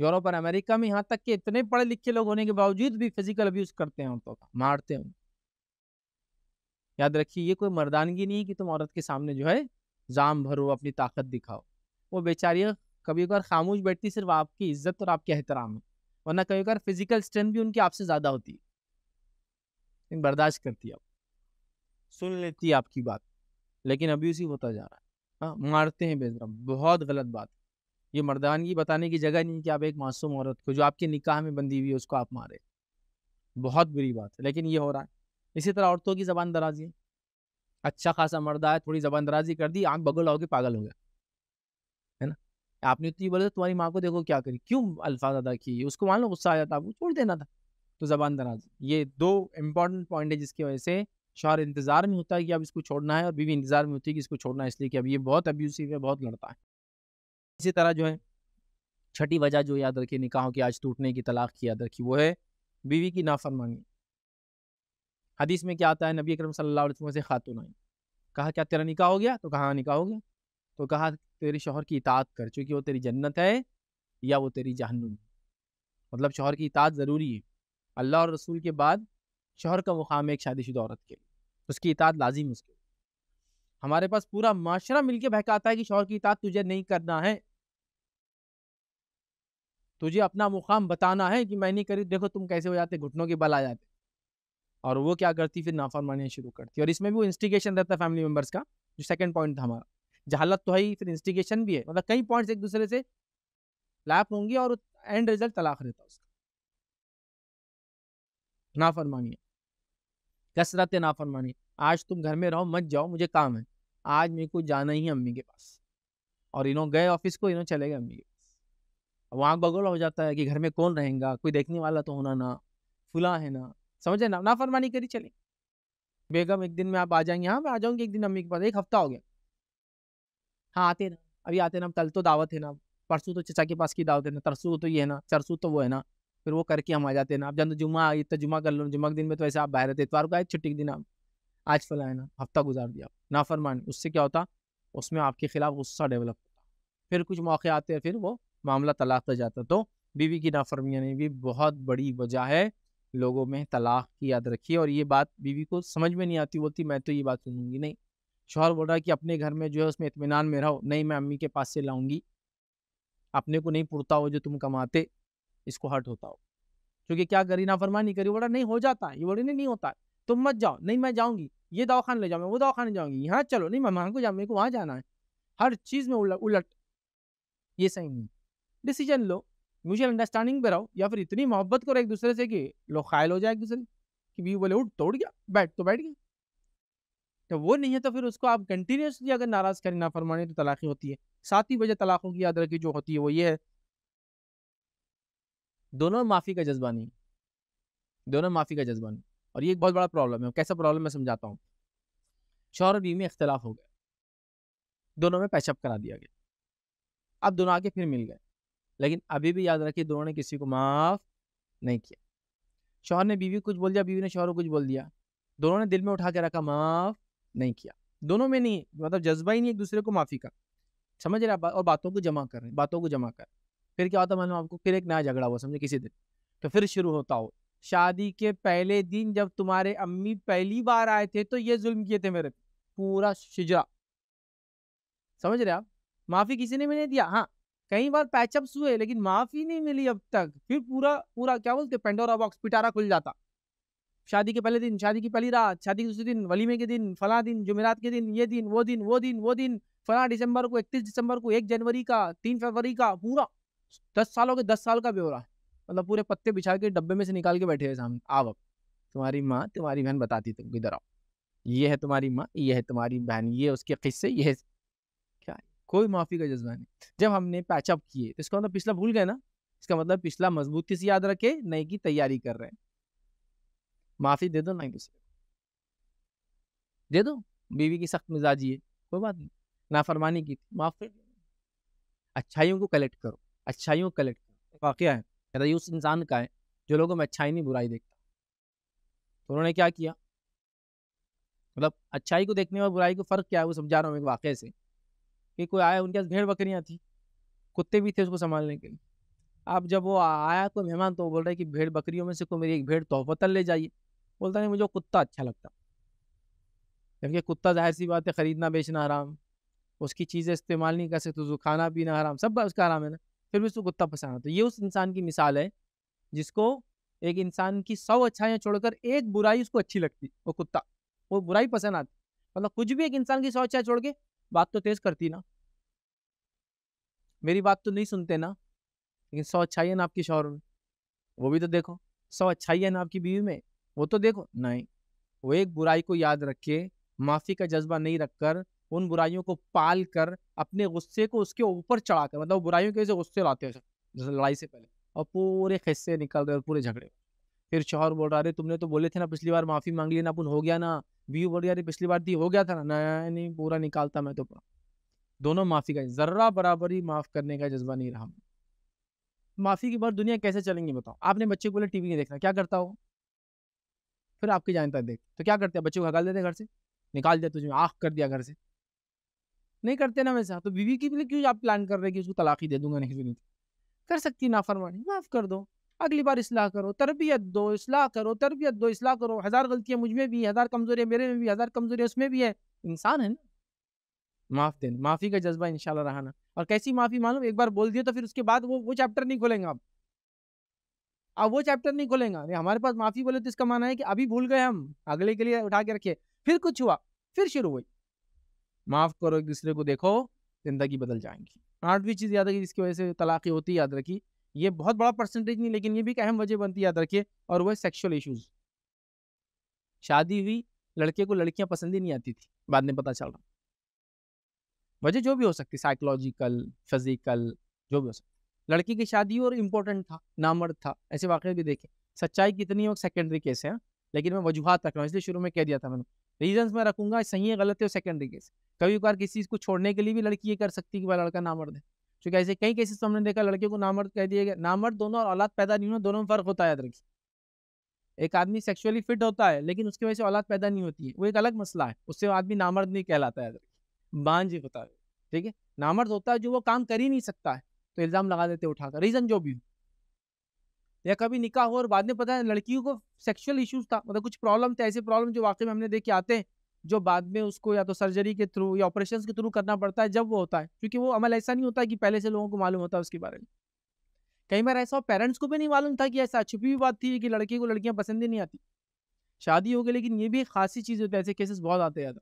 यूरोप और अमेरिका में यहाँ तक कि इतने पढ़े लिखे लोग होने के बावजूद भी फिजिकल अब्यूज करते हैं उनको मारते हैं याद रखिए ये कोई मर्दानगी नहीं है कि तुम औरत के सामने जो है जाम भरो अपनी ताकत दिखाओ वो बेचारियाँ कभी कभार खामोश बैठती सिर्फ आपकी इज्जत और आपके एहतराम है वरना कभी कभार फिजिकल स्ट्रेंथ भी उनकी आपसे ज़्यादा होती है लेकिन बर्दाश्त करती है आप सुन लेती है आपकी बात लेकिन अब्यूज ही होता जा रहा है हाँ मारते हैं बेजरम बहुत गलत बात है ये मर्दानगी बताने की जगह नहीं कि आप एक मासूम औरत को जो आपके निकाह में बंधी हुई है उसको आप मारे बहुत बुरी बात है लेकिन ये हो रहा है इसी तरह औरतों की ज़बान दराजी है अच्छा खासा मर्द आया थोड़ी ज़बान दराजी कर दी आँख बगल हो के पागल हो गया है ना आपने उतनी बोले तुम्हारी माँ को देखो क्या करी क्यों अल्फाज अदा किए उसको मान लो गुस्सा आ जाता आपको छोड़ देना था तो ज़बान दराजी ये दो इंपॉर्टेंट पॉइंट है जिसकी वजह से शोहर इंतज़ार में होता है कि अब इसको छोड़ना है और बीवी इंतज़ार में होती है कि इसको छोड़ना है इसलिए कि अब ये बहुत अब्यूसिव है बहुत लड़ता है इसी तरह जो है छठी वजह जो याद रखी निकाहों की आज टूटने की तलाक की याद रखी वो है बीवी की नाफरमानी हदीस में क्या आता है नबी अकरम सल्लल्लाहु अलैहि वसल्लम से खातून आई कहा क्या तेरा निकाह हो गया तो कहा हाँ, निकाह हो गया तो कहा तेरे शोहर की इतात कर चूँकि वो तेरी जन्नत है या वो तेरी जहनुम मतलब शोहर की इतात ज़रूरी है अल्लाह और रसूल के बाद शोहर का मुकाम एक शादीशुदा औरत के उसकी इतात लाजिम उसके हमारे पास पूरा माशरा मिलके बहकाता है कि शौहर की इतात तुझे नहीं करना है तुझे अपना मुकाम बताना है कि मैं नहीं करी देखो तुम कैसे हो जाते घुटनों के बल आ जाते और वो क्या करती फिर नाफरमानियाँ शुरू करती और इसमें भी वो इंस्टिगेशन रहता है फैमिली मेम्बर्स का जो सेकंड पॉइंट था हमारा जहालत तो है ही फिर इंस्टिगेशन भी है मतलब कई पॉइंट्स एक दूसरे से लैप होंगी और एंड रिजल्ट तलाक रहता है उसका नाफरमानिया कसरत नाफरमानी आज तुम घर में रहो मत जाओ मुझे काम है आज मेरे को जाना ही है अम्मी के पास और इन्हों गए ऑफिस को इन्हों चले गए अम्मी के पास वहाँ बगोला हो जाता है कि घर में कौन रहेगा कोई देखने वाला तो होना ना फुला है ना समझे ना नाफरमानी करी चले बेगम एक दिन में आप आ जाएंगे हाँ मैं आ जाऊँगी एक दिन अम्मी के पास एक हफ्ता हो गया हाँ आते ना अभी आते ना कल तो दावत है ना परसों तो चचा के पास की दावत है ना तरसू तो ये है ना चरसू तो वो है ना फिर वो करके हम आ जाते हैं ना आप जानते जुम्मा इतना जुमा जुम्मा कर लो जुम्मा के दिन में तो वैसे आप बाहर रहते इतवार को आए छुट्टी के दिन आप आज फलाना हफ्ता गुजार दिया नाफरमानी उससे क्या होता उसमें आपके खिलाफ गुस्सा डेवलप होता फिर कुछ मौके आते हैं फिर वो मामला तलाक पर जाता तो बीवी की ने भी बहुत बड़ी वजह है लोगों में तलाक की याद रखी और ये बात बीवी को समझ में नहीं आती बोलती मैं तो ये बात सुनूंगी नहीं शोहर बोल रहा है कि अपने घर में जो है उसमें इतमान में रहो नहीं मैं अम्मी के पास से लाऊंगी अपने को नहीं पुरता हो जो तुम कमाते इसको हर्ट होता हो क्योंकि क्या करी नाफरमानी करी बोला नहीं हो जाता ये बोले नहीं, नहीं होता तुम मत जाओ नहीं मैं जाऊँगी ये दवाखाना ले जाओ मैं वो दवाखाना जाऊँगी यहाँ चलो नहीं मैं वहाँ को जाओ मेरे को वहाँ जाना है हर चीज़ में उलट उलट ये सही नहीं डिसीजन लो म्यूचुअल अंडरस्टैंडिंग पे रहो या फिर इतनी मोहब्बत करो एक दूसरे से कि लोग खायल हो जाए एक दूसरे कि भी बोले उठ तोड़ गया बैठ तो बैठ गया तो वो नहीं है तो फिर उसको आप कंटिन्यूसली अगर नाराज़ करें ना फरमाने तो तलाक़ी होती है साथ ही वजह तलाक़ों की याद रखी जो होती है वो ये है दोनों माफ़ी का जज्बा नहीं दोनों माफ़ी का जज्बा नहीं और ये एक बहुत बड़ा प्रॉब्लम है कैसा प्रॉब्लम मैं समझाता हूँ शोहर और बीवी में इख्तलाफ हो गया दोनों में पैचअप करा दिया गया अब दोनों आके फिर मिल गए लेकिन अभी भी याद रखिए दोनों ने किसी को माफ़ नहीं किया शोहर ने बीवी कुछ बोल दिया बीवी ने शोहर को कुछ बोल दिया दोनों ने दिल में उठा के रखा माफ़ नहीं किया दोनों में नहीं मतलब जज्बा ही नहीं एक दूसरे को माफ़ी का समझ रहे आप और बातों को जमा कर रहे बातों को जमा कर फिर क्या होता है मालूम आपको फिर एक नया झगड़ा हुआ समझे किसी दिन तो फिर शुरू होता हो शादी के पहले दिन जब तुम्हारे अम्मी पहली बार आए थे तो ये जुल्म किए थे मेरे पूरा शिजरा समझ रहे आप माफ़ी किसी ने भी नहीं दिया हाँ कई बार पैचअप्स हुए लेकिन माफ़ी नहीं मिली अब तक फिर पूरा पूरा क्या बोलते पेंडोरा बॉक्स पिटारा खुल जाता शादी के पहले दिन शादी की पहली रात शादी के दूसरे दिन वलीमे के दिन फला दिन जुमेरात के दिन ये दिन वो दिन वो दिन वो दिन फला दिसंबर को इकतीस दिसंबर को एक जनवरी का तीन फरवरी का पूरा दस सालों के दस साल का ब्यौरा मतलब पूरे पत्ते बिछा के डब्बे में से निकाल के बैठे हुए सामने आओ अब तुम्हारी माँ तुम्हारी बहन बताती तुम इधर आओ ये है तुम्हारी माँ ये है तुम्हारी बहन ये उसके किस्से ये है क्या कोई माफ़ी का जज्बा नहीं जब हमने पैचअप किए तो इसका मतलब पिछला भूल गए ना इसका मतलब पिछला मजबूती से याद रखे नई की तैयारी कर रहे हैं माफ़ी दे दो ना दूसरे दे दो बीवी की सख्त मिजाजी है कोई बात नहीं नाफरमानी की थी माफ़ कर अच्छाइयों को कलेक्ट करो अच्छाइयों को कलेक्ट करो वाक़ है कहता है उस इंसान का है जो लोगों में अच्छाई नहीं बुराई देखता तो उन्होंने क्या किया मतलब अच्छाई को देखने और बुराई को फ़र्क क्या है वो समझा रहा हूँ एक वाक़े से कि कोई आया उनके पास भेड़ बकरियाँ थी कुत्ते भी थे उसको संभालने के लिए अब जब वो आया कोई मेहमान तो बोल रहा है कि भेड़ बकरियों में से कोई मेरी एक भेड़ तोहफतल ले जाइए बोलता नहीं मुझे कुत्ता अच्छा लगता जबकि कुत्ता जाहिर सी बात है ख़रीदना बेचना आराम उसकी चीज़ें इस्तेमाल नहीं कर सकते उसको खाना पीना आराम सब उसका आराम है ना फिर भी उसको कुत्ता पसंद आता तो ये उस इंसान की मिसाल है जिसको एक इंसान की सौ अच्छाइयाँ छोड़कर एक बुराई उसको अच्छी लगती वो कुत्ता वो बुराई पसंद आती मतलब कुछ भी एक इंसान की सौ अच्छाई छोड़ के बात तो तेज करती ना मेरी बात तो नहीं सुनते ना लेकिन सौ अच्छाई है ना आपके शौहर में वो भी तो देखो सौ अच्छाई है ना आपकी बीवी में वो तो देखो नहीं वो एक बुराई को याद रख के माफ़ी का जज्बा नहीं रख कर उन बुराइयों को पाल कर अपने गुस्से को उसके ऊपर चढ़ा कर मतलब बुराइयों के वजह गुस्से लाते हैं जैसे लड़ाई से पहले और पूरे खिस्से निकल रहे पूरे झगड़े फिर शोहर बोल रहा है तुमने तो बोले थे ना पिछली बार माफ़ी मांग ली ना अपन हो गया ना व्यू बोल रहा पिछली बार दी हो गया था ना नहीं नहीं पूरा निकालता मैं तो दोनों माफ़ी का ज़र्रा बराबर ही माफ़ करने का जज्बा नहीं रहा माफ़ी के बाद दुनिया कैसे चलेंगी बताओ आपने बच्चे को बोले टीवी नहीं देखना क्या करता हो फिर आपकी जानता देख तो क्या करते हैं बच्चे को हकाल देते घर से निकाल दिया तुझे आख कर दिया घर से नहीं करते ना वैसा तो बीवी के लिए क्यों आप प्लान कर रहे कि उसको तलाक ही दे दूंगा नहीं सुनी तो कर सकती नाफरमानी माफ़ कर दो अगली बार इसलाह करो तरबियत दो इसलाह करो तरबियत दो इसलाह करो हज़ार गलतियाँ मुझ में भी हज़ार कमज़ोरियाँ मेरे में भी हज़ार कमज़ोरियाँ उसमें भी है इंसान है ना माफ़ देना माफ़ी का जज्बा इन रहा और कैसी माफ़ी मालूम एक बार बोल दिए तो फिर उसके बाद वो वो चैप्टर नहीं खोलेंगे आप अब वो चैप्टर नहीं खोलेंगे अरे हमारे पास माफ़ी बोले तो इसका माना है कि अभी भूल गए हम अगले के लिए उठा के रखिए फिर कुछ हुआ फिर शुरू हुई माफ़ करो एक दूसरे को देखो ज़िंदगी बदल जाएंगी आठवीं चीज़ याद रखिए जिसकी वजह से तलाक़ी होती है याद रखिए ये बहुत बड़ा परसेंटेज नहीं लेकिन ये भी एक अहम वजह बनती है याद रखिए और वह सेक्शुअल इशूज़ शादी हुई लड़के को लड़कियां पसंद ही नहीं आती थी बाद में पता चल रहा वजह जो भी हो सकती साइकोलॉजिकल फिजिकल जो भी हो सकती लड़की की शादी और इम्पोर्टेंट था नामर्द था ऐसे वाक्य भी देखे सच्चाई कितनी और सेकेंडरी केस है हाँ। लेकिन मैं वजूहत रख रहा हूँ इसलिए शुरू में कह दिया था मैंने रीजन मैं रखूंगा सही है गलत है सेकेंडरी केस कभी कभार किसी चीज़ को छोड़ने के लिए भी लड़की ये कर सकती है कि भाई लड़का नामर्द है क्योंकि ऐसे कई केसेस हमने देखा लड़के को नामर्द कह दिया गया नामर्द दोनों और औलाद पैदा नहीं होना दोनों में फ़र्क होता है याद रखिए एक आदमी सेक्सुअली फिट होता है लेकिन उसकी वजह से औलाद पैदा नहीं होती है वो एक अलग मसला है उससे आदमी नामर्द नहीं कहलाता है याद रखिए होता है ठीक है नामर्द होता है जो वो काम कर ही नहीं सकता है तो इल्ज़ाम लगा देते उठाकर रीज़न जो भी हो या कभी निकाह हो और बाद में पता है लड़कियों को सेक्सुअल इश्यूज था मतलब कुछ प्रॉब्लम थे ऐसे प्रॉब्लम जो वाकई में हमने देखे आते हैं जो बाद में उसको या तो सर्जरी के थ्रू या ऑपरेशन के थ्रू करना पड़ता है जब वो होता है क्योंकि वो अमल ऐसा नहीं होता है कि पहले से लोगों को मालूम होता है उसके बारे में कई बार ऐसा पेरेंट्स को भी नहीं मालूम था कि ऐसा छुपी हुई बात थी कि लड़के को लड़कियाँ पसंद ही नहीं आती शादी हो गई लेकिन ये भी एक खासी चीज़ होती है ऐसे केसेस बहुत आते हैं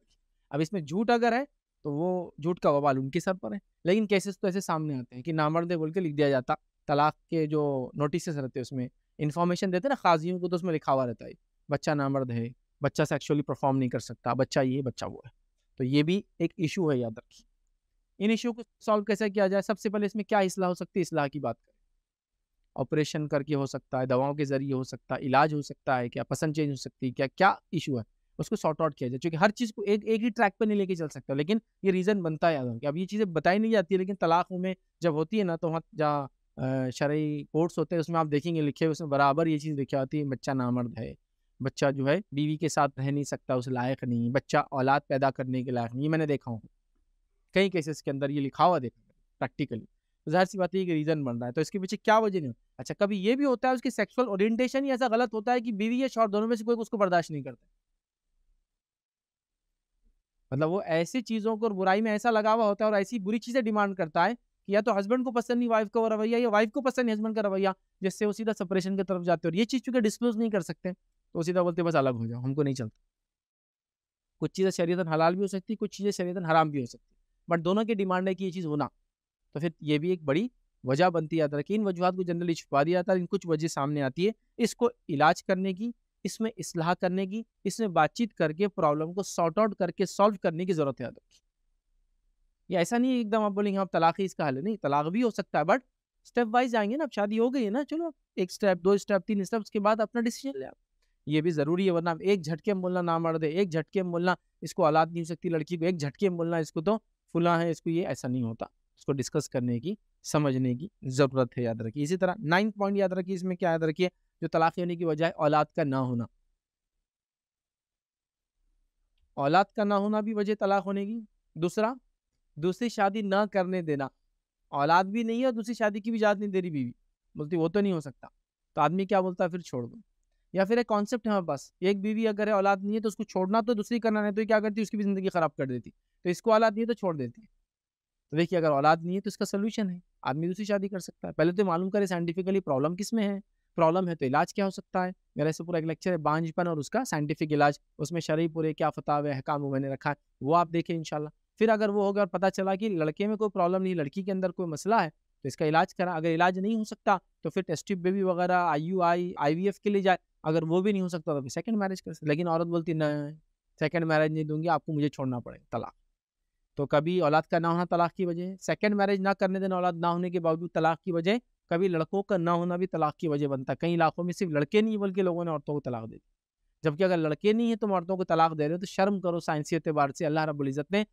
अब इसमें झूठ अगर है तो वो झूठ का बवाल उनके सर पर है लेकिन केसेस तो ऐसे सामने आते हैं कि नामर्दे बोल के लिख दिया जाता तलाक के जो नोटिस रहते हैं उसमें इन्फॉर्मेशन देते ना खाजियों को तो उसमें लिखा हुआ रहता है बच्चा नामर्द है बच्चा सेक्सुअली परफॉर्म नहीं कर सकता बच्चा ये बच्चा वो है तो ये भी एक इशू है याद रखिए इन इशू को सॉल्व कैसे किया जाए सबसे पहले इसमें क्या असलाह हो सकती है असलाह की बात करें ऑपरेशन करके हो सकता है दवाओं के जरिए हो सकता है इलाज हो सकता है क्या पसंद चेंज हो सकती है क्या क्या इशू है उसको सॉर्ट आउट किया जाए क्योंकि हर चीज़ को एक एक ही ट्रैक पर नहीं लेके चल सकता लेकिन ये रीज़न बनता है याद रखिए अब ये चीज़ें बताई नहीं जाती है लेकिन तलाक में जब होती है ना तो वहाँ जहाँ शर्य कोर्ट्स होते हैं उसमें आप देखेंगे लिखे उसमें बराबर ये चीज़ लिखी होती है बच्चा नामर्द है बच्चा जो है बीवी के साथ रह नहीं सकता उस लायक नहीं बच्चा औलाद पैदा करने के लायक नहीं मैंने देखा हूँ कई केसेस के अंदर ये लिखा हुआ देखा प्रैक्टिकली तो जाहिर सी बात है कि रीज़न बन रहा है तो इसके पीछे क्या वजह नहीं अच्छा कभी ये भी होता है उसकी सेक्सुअल ओरिएंटेशन ही ऐसा गलत होता है कि बीवी या शॉर्ट दोनों में से कोई उसको बर्दाश्त नहीं करता मतलब वो ऐसी चीज़ों को और बुराई में ऐसा लगा हुआ होता है और ऐसी बुरी चीज़ें डिमांड करता है या तो हस्बैंड को पसंद नहीं वाइफ का रवैया या वाइफ को पसंद नहीं हस्बैंड का रवैया जिससे वो सीधा सेपरेशन की तरफ जाते और ये चीज़ चूंकि डिस्क्लोज नहीं कर सकते तो सीधा बोलते बस अलग हो जाओ हमको नहीं चलता कुछ चीज़ें शरीतन हलाल भी हो सकती कुछ चीज़ें शरीतन हराम भी हो सकती बट दोनों की डिमांड है कि ये चीज़ होना तो फिर ये भी एक बड़ी वजह बनती जाता है कि इन वजूहत को जनरली छुपा दिया जाता है इन कुछ वजह सामने आती है इसको इलाज करने की इसमें इसलाह करने की इसमें बातचीत करके प्रॉब्लम को सॉर्ट आउट करके सॉल्व करने की ज़रूरत है ये ऐसा नहीं एकदम आप बोलेंगे आप हाँ, तलाक ही इसका हल है नहीं तलाक भी हो सकता है बट स्टेप वाइज जाएंगे ना अब शादी हो गई है ना चलो एक स्टेप दो स्टेप तीन स्टेप उसके बाद अपना डिसीजन ले आप ये भी ज़रूरी है वरना एक झटके में बोलना ना मर दे एक झटके में बोलना इसको औलाद नहीं हो सकती लड़की को एक झटके में बोलना इसको तो फुला है इसको ये ऐसा नहीं होता इसको डिस्कस करने की समझने की ज़रूरत है याद रखिए इसी तरह नाइन्थ पॉइंट याद रखिए इसमें क्या याद रखिए जो तलाक होने की वजह है औलाद का ना होना औलाद का ना होना भी वजह तलाक होने की दूसरा दूसरी शादी ना करने देना औलाद भी नहीं है और दूसरी शादी की भी इजाज़त नहीं दे रही बीवी बोलती वो तो नहीं हो सकता तो आदमी क्या बोलता है फिर छोड़ दो या फिर एक कॉन्सेप्ट है हमारे पास एक बीवी अगर है औलाद नहीं है तो उसको छोड़ना तो दूसरी करना नहीं तो क्या करती उसकी भी ज़िंदगी ख़राब कर देती तो इसको औलाद नहीं है तो छोड़ देती है तो देखिए अगर औलाद नहीं है तो इसका सोल्यूशन है आदमी दूसरी शादी कर सकता है पहले तो मालूम करे साइंटिफिकली प्रॉब्लम किस में है प्रॉब्लम है तो इलाज क्या हो सकता है मेरा ऐसे पूरा एक लेक्चर है बांझपन और उसका साइंटिफिक इलाज उसमें शरीर पूरे क्या फताव है हकाम मैंने रखा है वो आप देखें इनशाला फिर अगर वो हो गया और पता चला कि लड़के में कोई प्रॉब्लम नहीं लड़की के अंदर कोई मसला है तो इसका इलाज करा अगर इलाज नहीं हो सकता तो फिर टेस्टिव बेबी वगैरह आई यू आई आई के लिए जाए अगर वो भी नहीं हो सकता तो फिर सेकेंड मैरिज कर लेकिन औरत बोलती न सेकेंड मैरिज नहीं दूंगी आपको मुझे छोड़ना पड़ेगा तलाक तो कभी औलाद का ना होना तलाक की वजह सेकेंड मैरिज ना करने देना औलाद ना होने के बावजूद तलाक की वजह कभी लड़कों का ना होना भी तलाक की वजह बनता कई इलाकों में सिर्फ लड़के नहीं बल्कि लोगों ने औरतों को तलाक दे दी जबकि अगर लड़के नहीं है तो मर्दों को तलाक दे रहे हो तो शर्म करो साइंसी एतबार से अल्लाह रबुल्ज़त ने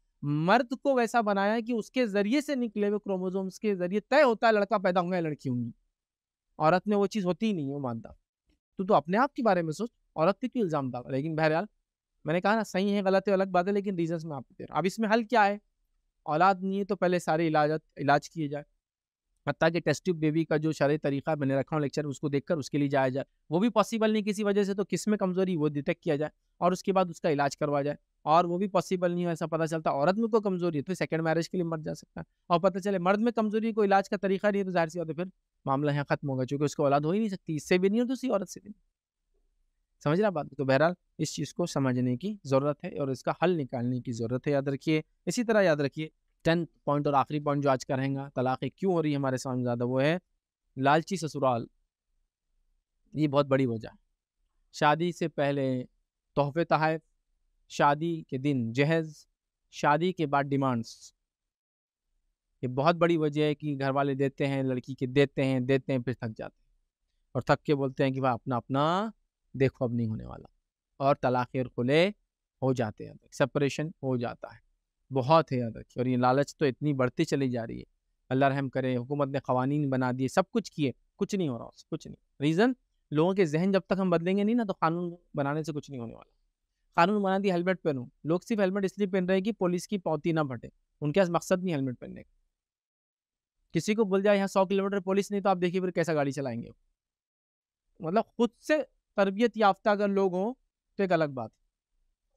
मर्द को वैसा बनाया है कि उसके ज़रिए से निकले हुए क्रोमोजोम्स के ज़रिए तय होता है लड़का पैदा होंगे या लड़की होंगी औरत में वो चीज़ होती ही नहीं है मानता तो तो अपने आप के बारे में सोच औरत के क्यों इल्ज़ाम था लेकिन बहरहाल मैंने कहा ना सही है गलत है अलग बात है लेकिन रीजन्स में आपको दे रहा अब इसमें हल क्या है औलाद नहीं है तो पहले सारे इलाज इलाज किए जाए हत्या कि टेस्ट ट्यूब बेबी का जो शर्य तरीका मैंने रखा हूँ लेक्चर उसको देखकर उसके लिए जाया जाए वो भी पॉसिबल नहीं किसी वजह से तो किस में कमज़ोरी वो डिटेक्ट किया जाए और उसके बाद उसका इलाज करवाया जाए और वो भी पॉसिबल नहीं हो ऐसा पता चलता औरत में कोई तो कमज़ोरी है तो सेकंड मैरिज के लिए मर जा सकता है और पता चले मर्द में कमज़ोरी को इलाज का तरीका नहीं है तो जाहिर सी बात है फिर मामला यहाँ खत्म होगा चूँकि उसको औलाद हो ही नहीं सकती इससे भी नहीं और दूसरी औरत से भी समझ रहा बात तो बहरहाल इस चीज़ को समझने की ज़रूरत है और इसका हल निकालने की ज़रूरत है याद रखिए इसी तरह याद रखिए टेंथ पॉइंट और आखिरी पॉइंट जो आज का रहेगा तलाक़ें क्यों हो रही है हमारे सामने ज़्यादा वो है लालची ससुराल ये बहुत बड़ी वजह है शादी से पहले तोहफे तहफ़ शादी के दिन जहेज़ शादी के बाद डिमांड्स ये बहुत बड़ी वजह है कि घर वाले देते हैं लड़की के देते हैं देते हैं फिर थक जाते हैं और थक के बोलते हैं कि भाई अपना अपना देखो अब नहीं होने वाला और तलाक़ खुले हो जाते हैं सेपरेशन हो जाता है बहुत है रखिए और ये लालच तो इतनी बढ़ती चली जा रही है अल्लाह रहम करे हुकूमत ने कवानीन बना दिए सब कुछ किए कुछ नहीं हो रहा उससे कुछ नहीं रीज़न लोगों के जहन जब तक हम बदलेंगे नहीं ना तो कानून बनाने से कुछ नहीं होने वाला कानून बना दिया हेलमेट पहनूँ लोग सिर्फ हेलमेट इसलिए पहन रहे हैं कि पुलिस की पौती ना फटे उनके पास मकसद नहीं हेलमेट पहनने का किसी को बोल जाए यहाँ सौ किलोमीटर पुलिस नहीं तो आप देखिए फिर कैसा गाड़ी चलाएंगे मतलब खुद से तरबियत याफ्ता अगर लोग हों तो एक अलग बात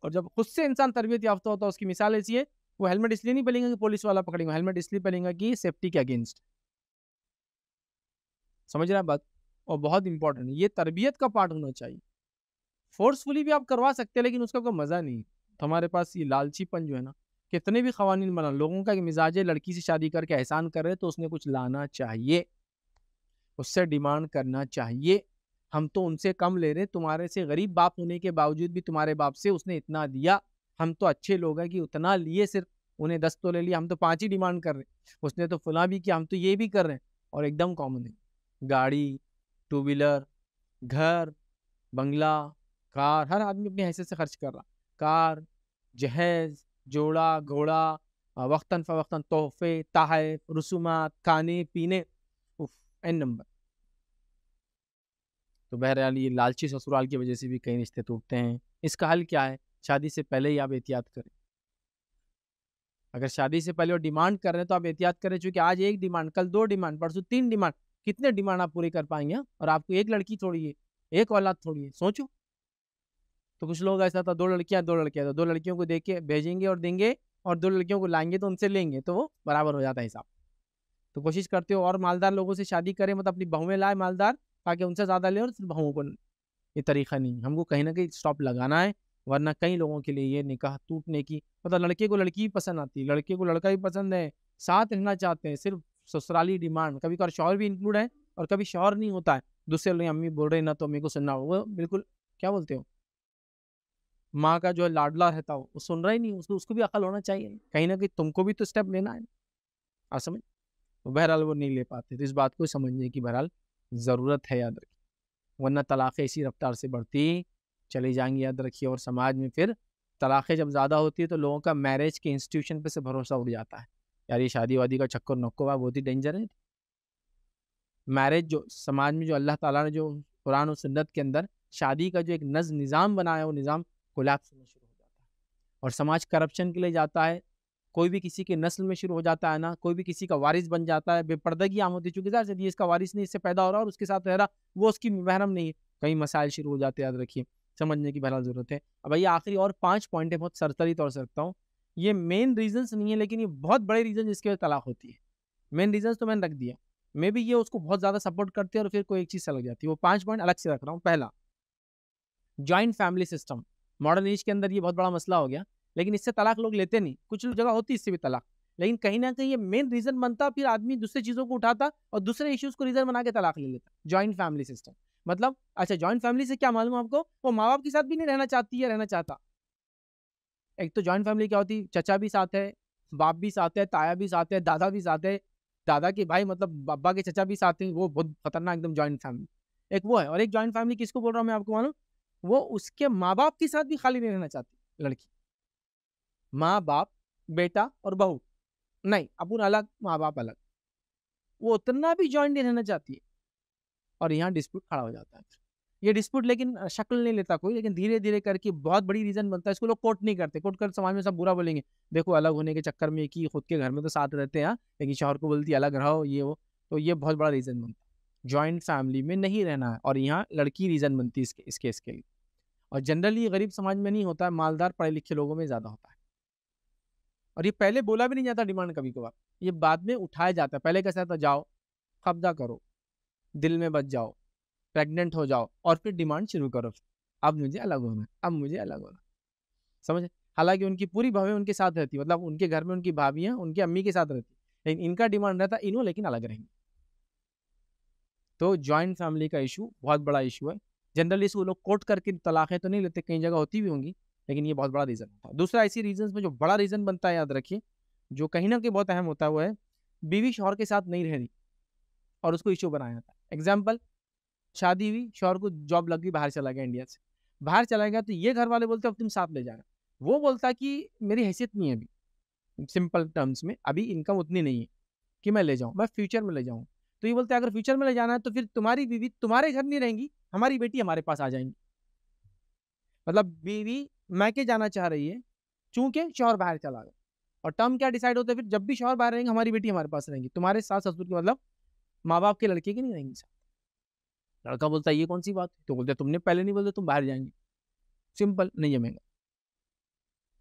और जब खुद से इंसान तरबियत याफ्ता होता है उसकी मिसाल ऐसी है वो हेलमेट इसलिए नहीं पहनेगा कि पुलिस वाला पकड़ेगा हेलमेट इसलिए पहनेगा कि सेफ्टी के अगेंस्ट समझ रहे हैं बात और बहुत इंपॉर्टेंट ये तरबियत का पार्ट होना चाहिए फोर्सफुली भी आप करवा सकते हैं लेकिन उसका कोई मज़ा नहीं तो हमारे पास ये लालचीपन जो है ना कितने भी कवानीन बना लोगों का मिजाज है लड़की से शादी करके एहसान कर रहे तो उसने कुछ लाना चाहिए उससे डिमांड करना चाहिए हम तो उनसे कम ले रहे तुम्हारे से गरीब बाप होने के बावजूद भी तुम्हारे बाप से उसने इतना दिया हम तो अच्छे लोग हैं कि उतना लिए सिर्फ उन्हें दस तो ले लिया हम तो पाँच ही डिमांड कर रहे हैं उसने तो फुला भी किया हम तो ये भी कर रहे हैं और एकदम कॉमन है गाड़ी टू व्हीलर घर बंगला कार हर आदमी अपनी हैसियत से खर्च कर रहा कार जहेज जोड़ा घोड़ा वक्ता फ़वक्ता तोहफे तहफ रसूमात खाने पीने उफ एन नंबर तो बहरहाल ये लालची ससुराल की वजह से भी कई रिश्ते टूटते हैं इसका हल क्या है शादी से पहले ही आप एहतियात करें अगर शादी से पहले वो डिमांड कर रहे हैं तो आप एहतियात करें चूंकि आज एक डिमांड कल दो डिमांड परसों तीन डिमांड कितने डिमांड आप पूरे कर पाएंगे हाँ? और आपको एक लड़की थोड़ी है एक औलाद थोड़ी है सोचो तो कुछ लोग ऐसा था दो लड़कियां दो लड़कियां तो दो लड़कियों को देख के भेजेंगे और देंगे और दो लड़कियों को लाएंगे तो उनसे लेंगे तो वो बराबर हो जाता है हिसाब तो कोशिश करते हो और मालदार लोगों से शादी करें मतलब अपनी बहुएं लाए मालदार ताकि उनसे ज़्यादा ले और बहुओं को ये तरीका नहीं हमको कहीं ना कहीं स्टॉप लगाना है वरना कई लोगों के लिए ये निकाह टूटने की मतलब तो लड़के को लड़की ही पसंद आती है लड़के को लड़का ही पसंद है साथ रहना चाहते हैं सिर्फ ससुराली डिमांड कभी कभार शौहर भी इंक्लूड है और कभी शौहर नहीं होता है दूसरे लोग अम्मी बोल रहे ना तो अम्मी को सुनना हो वो बिल्कुल क्या बोलते हो माँ का जो लाडला रहता हो वो सुन रहा ही नहीं उसको उसको भी अकल होना चाहिए कहीं ना कहीं तुमको भी तो स्टेप लेना है आप समझ तो बहरहाल वो नहीं ले पाते तो इस बात को समझने की बहरहाल ज़रूरत है याद रखें वरना तलाक़ इसी रफ्तार से बढ़ती चली जाएंगी याद रखिए और समाज में फिर तलाक़ें जब ज़्यादा होती है तो लोगों का मैरिज के इंस्टीट्यूशन पर से भरोसा उठ जाता है यार ये शादी वादी का चक्कर नक्को हुआ बहुत ही डेंजर है मैरिज जो समाज में जो अल्लाह ताला ने जो कुरान और सुन्नत के अंदर शादी का जो एक नज निज़ाम बनाया वो निज़ाम कोलैप्स होना शुरू हो जाता है और समाज करप्शन के लिए जाता है कोई भी किसी के नस्ल में शुरू हो जाता है ना कोई भी किसी का वारिस बन जाता है बेपर्दगी आम होती चूँकि सर यदि इसका वारिस नहीं इससे पैदा हो रहा और उसके साथ रह रहा वो उसकी महरम नहीं है कई मसाइल शुरू हो जाते याद रखिए समझने की बहरहाल ज़रूरत है अब भाई आखिरी और पाँच पॉइंट है बहुत सरसरी तौर से रखता हूँ ये मेन रीजन्स नहीं है लेकिन ये बहुत बड़े रीज़न जिसके वजह तलाक होती है मेन रीजन्स तो मैंने रख दिया मे भी ये उसको बहुत ज़्यादा सपोर्ट करती है और फिर कोई एक चीज़ से लग जाती है वो पाँच पॉइंट अलग से रख रहा हूँ पहला joint family system modern age के अंदर ये बहुत बड़ा मसला हो गया लेकिन इससे तलाक लोग लेते नहीं कुछ जगह होती इससे भी तलाक लेकिन कहीं ना कहीं ये मेन रीज़न बनता फिर आदमी दूसरे चीज़ों को उठाता और दूसरे इश्यूज़ को रीज़न बना के तलाक ले लेता जॉइंट फैमिली सिस्टम मतलब अच्छा जॉइंट फैमिली से क्या मालूम आपको वो माँ बाप के साथ भी नहीं रहना चाहती है रहना चाहता एक तो जॉइंट फैमिली क्या होती चचा भी साथ है बाप भी साथ है ताया भी साथ है दादा भी साथ है दादा के भाई मतलब बाबा के चचा भी साथ हैं वो बहुत खतरनाक एकदम जॉइंट फैमिली एक वो है और एक जॉइंट फैमिली किसको बोल रहा हूँ मैं आपको मालूम वो उसके माँ बाप के साथ भी खाली नहीं रहना चाहती लड़की माँ बाप बेटा और बहू नहीं अपन अलग माँ बाप अलग वो उतना भी जॉइंट नहीं रहना चाहती है और यहाँ डिस्प्यूट खड़ा हो जाता है ये डिस्प्यूट लेकिन शक्ल नहीं लेता कोई लेकिन धीरे धीरे करके बहुत बड़ी रीज़न बनता है इसको लोग कोर्ट नहीं करते कोट कर समाज में सब बुरा बोलेंगे देखो अलग होने के चक्कर में कि खुद के घर में तो साथ रहते हैं लेकिन हाँ, शहर को बोलती अलग रहो ये वो तो ये बहुत बड़ा रीज़न बनता है जॉइंट फैमिली में नहीं रहना है और यहाँ लड़की रीज़न बनती है इसके इस केस के लिए और जनरली गरीब समाज में नहीं होता है मालदार पढ़े लिखे लोगों में ज़्यादा होता है और ये पहले बोला भी नहीं जाता डिमांड कभी कभार ये बाद में उठाया जाता है पहले कैसा था जाओ कब्जा करो दिल में बच जाओ प्रेग्नेंट हो जाओ और फिर डिमांड शुरू करो अब मुझे अलग होना अब मुझे अलग होना समझ हालांकि उनकी पूरी भाभी उनके साथ रहती मतलब उनके घर में उनकी भाभियाँ उनकी अम्मी के साथ रहती लेकिन इनका डिमांड रहता इन्हों लेकिन अलग रहेंगे तो जॉइंट फैमिली का इशू बहुत बड़ा इशू है जनरली इसको लोग कोर्ट करके तलाक़ें तो नहीं लेते कई जगह होती भी होंगी लेकिन ये बहुत बड़ा रीज़न होता है दूसरा ऐसी रीजन में जो बड़ा रीज़न बनता है याद रखिए जो कहीं ना कहीं बहुत अहम होता है वो है बीवी शोहर के साथ नहीं रह रही और उसको इशू बनाया जाता है एग्जाम्पल शादी हुई शोहर को जॉब लग गई बाहर चला गया इंडिया से बाहर चला गया तो ये घर वाले बोलते अब तुम साथ ले जाना वो बोलता कि मेरी हैसियत नहीं है अभी सिंपल टर्म्स में अभी इनकम उतनी नहीं है कि मैं ले जाऊँ मैं फ्यूचर में ले जाऊँ तो ये बोलते हैं अगर फ्यूचर में ले जाना है तो फिर तुम्हारी बीवी तुम्हारे घर नहीं रहेंगी हमारी बेटी हमारे पास आ जाएंगी मतलब बीवी मैके जाना चाह रही है चूंकि शोहर बाहर चला गया और टर्म क्या डिसाइड होता है फिर जब भी शोहर बाहर रहेंगे हमारी बेटी हमारे पास रहेंगी तुम्हारे सास ससुर के मतलब माँ बाप के लड़के के नहीं रहेंगे साथ लड़का बोलता है ये कौन सी बात तो बोलते तुमने पहले नहीं बोलते तुम बाहर जाएंगे सिंपल नहीं जमेगा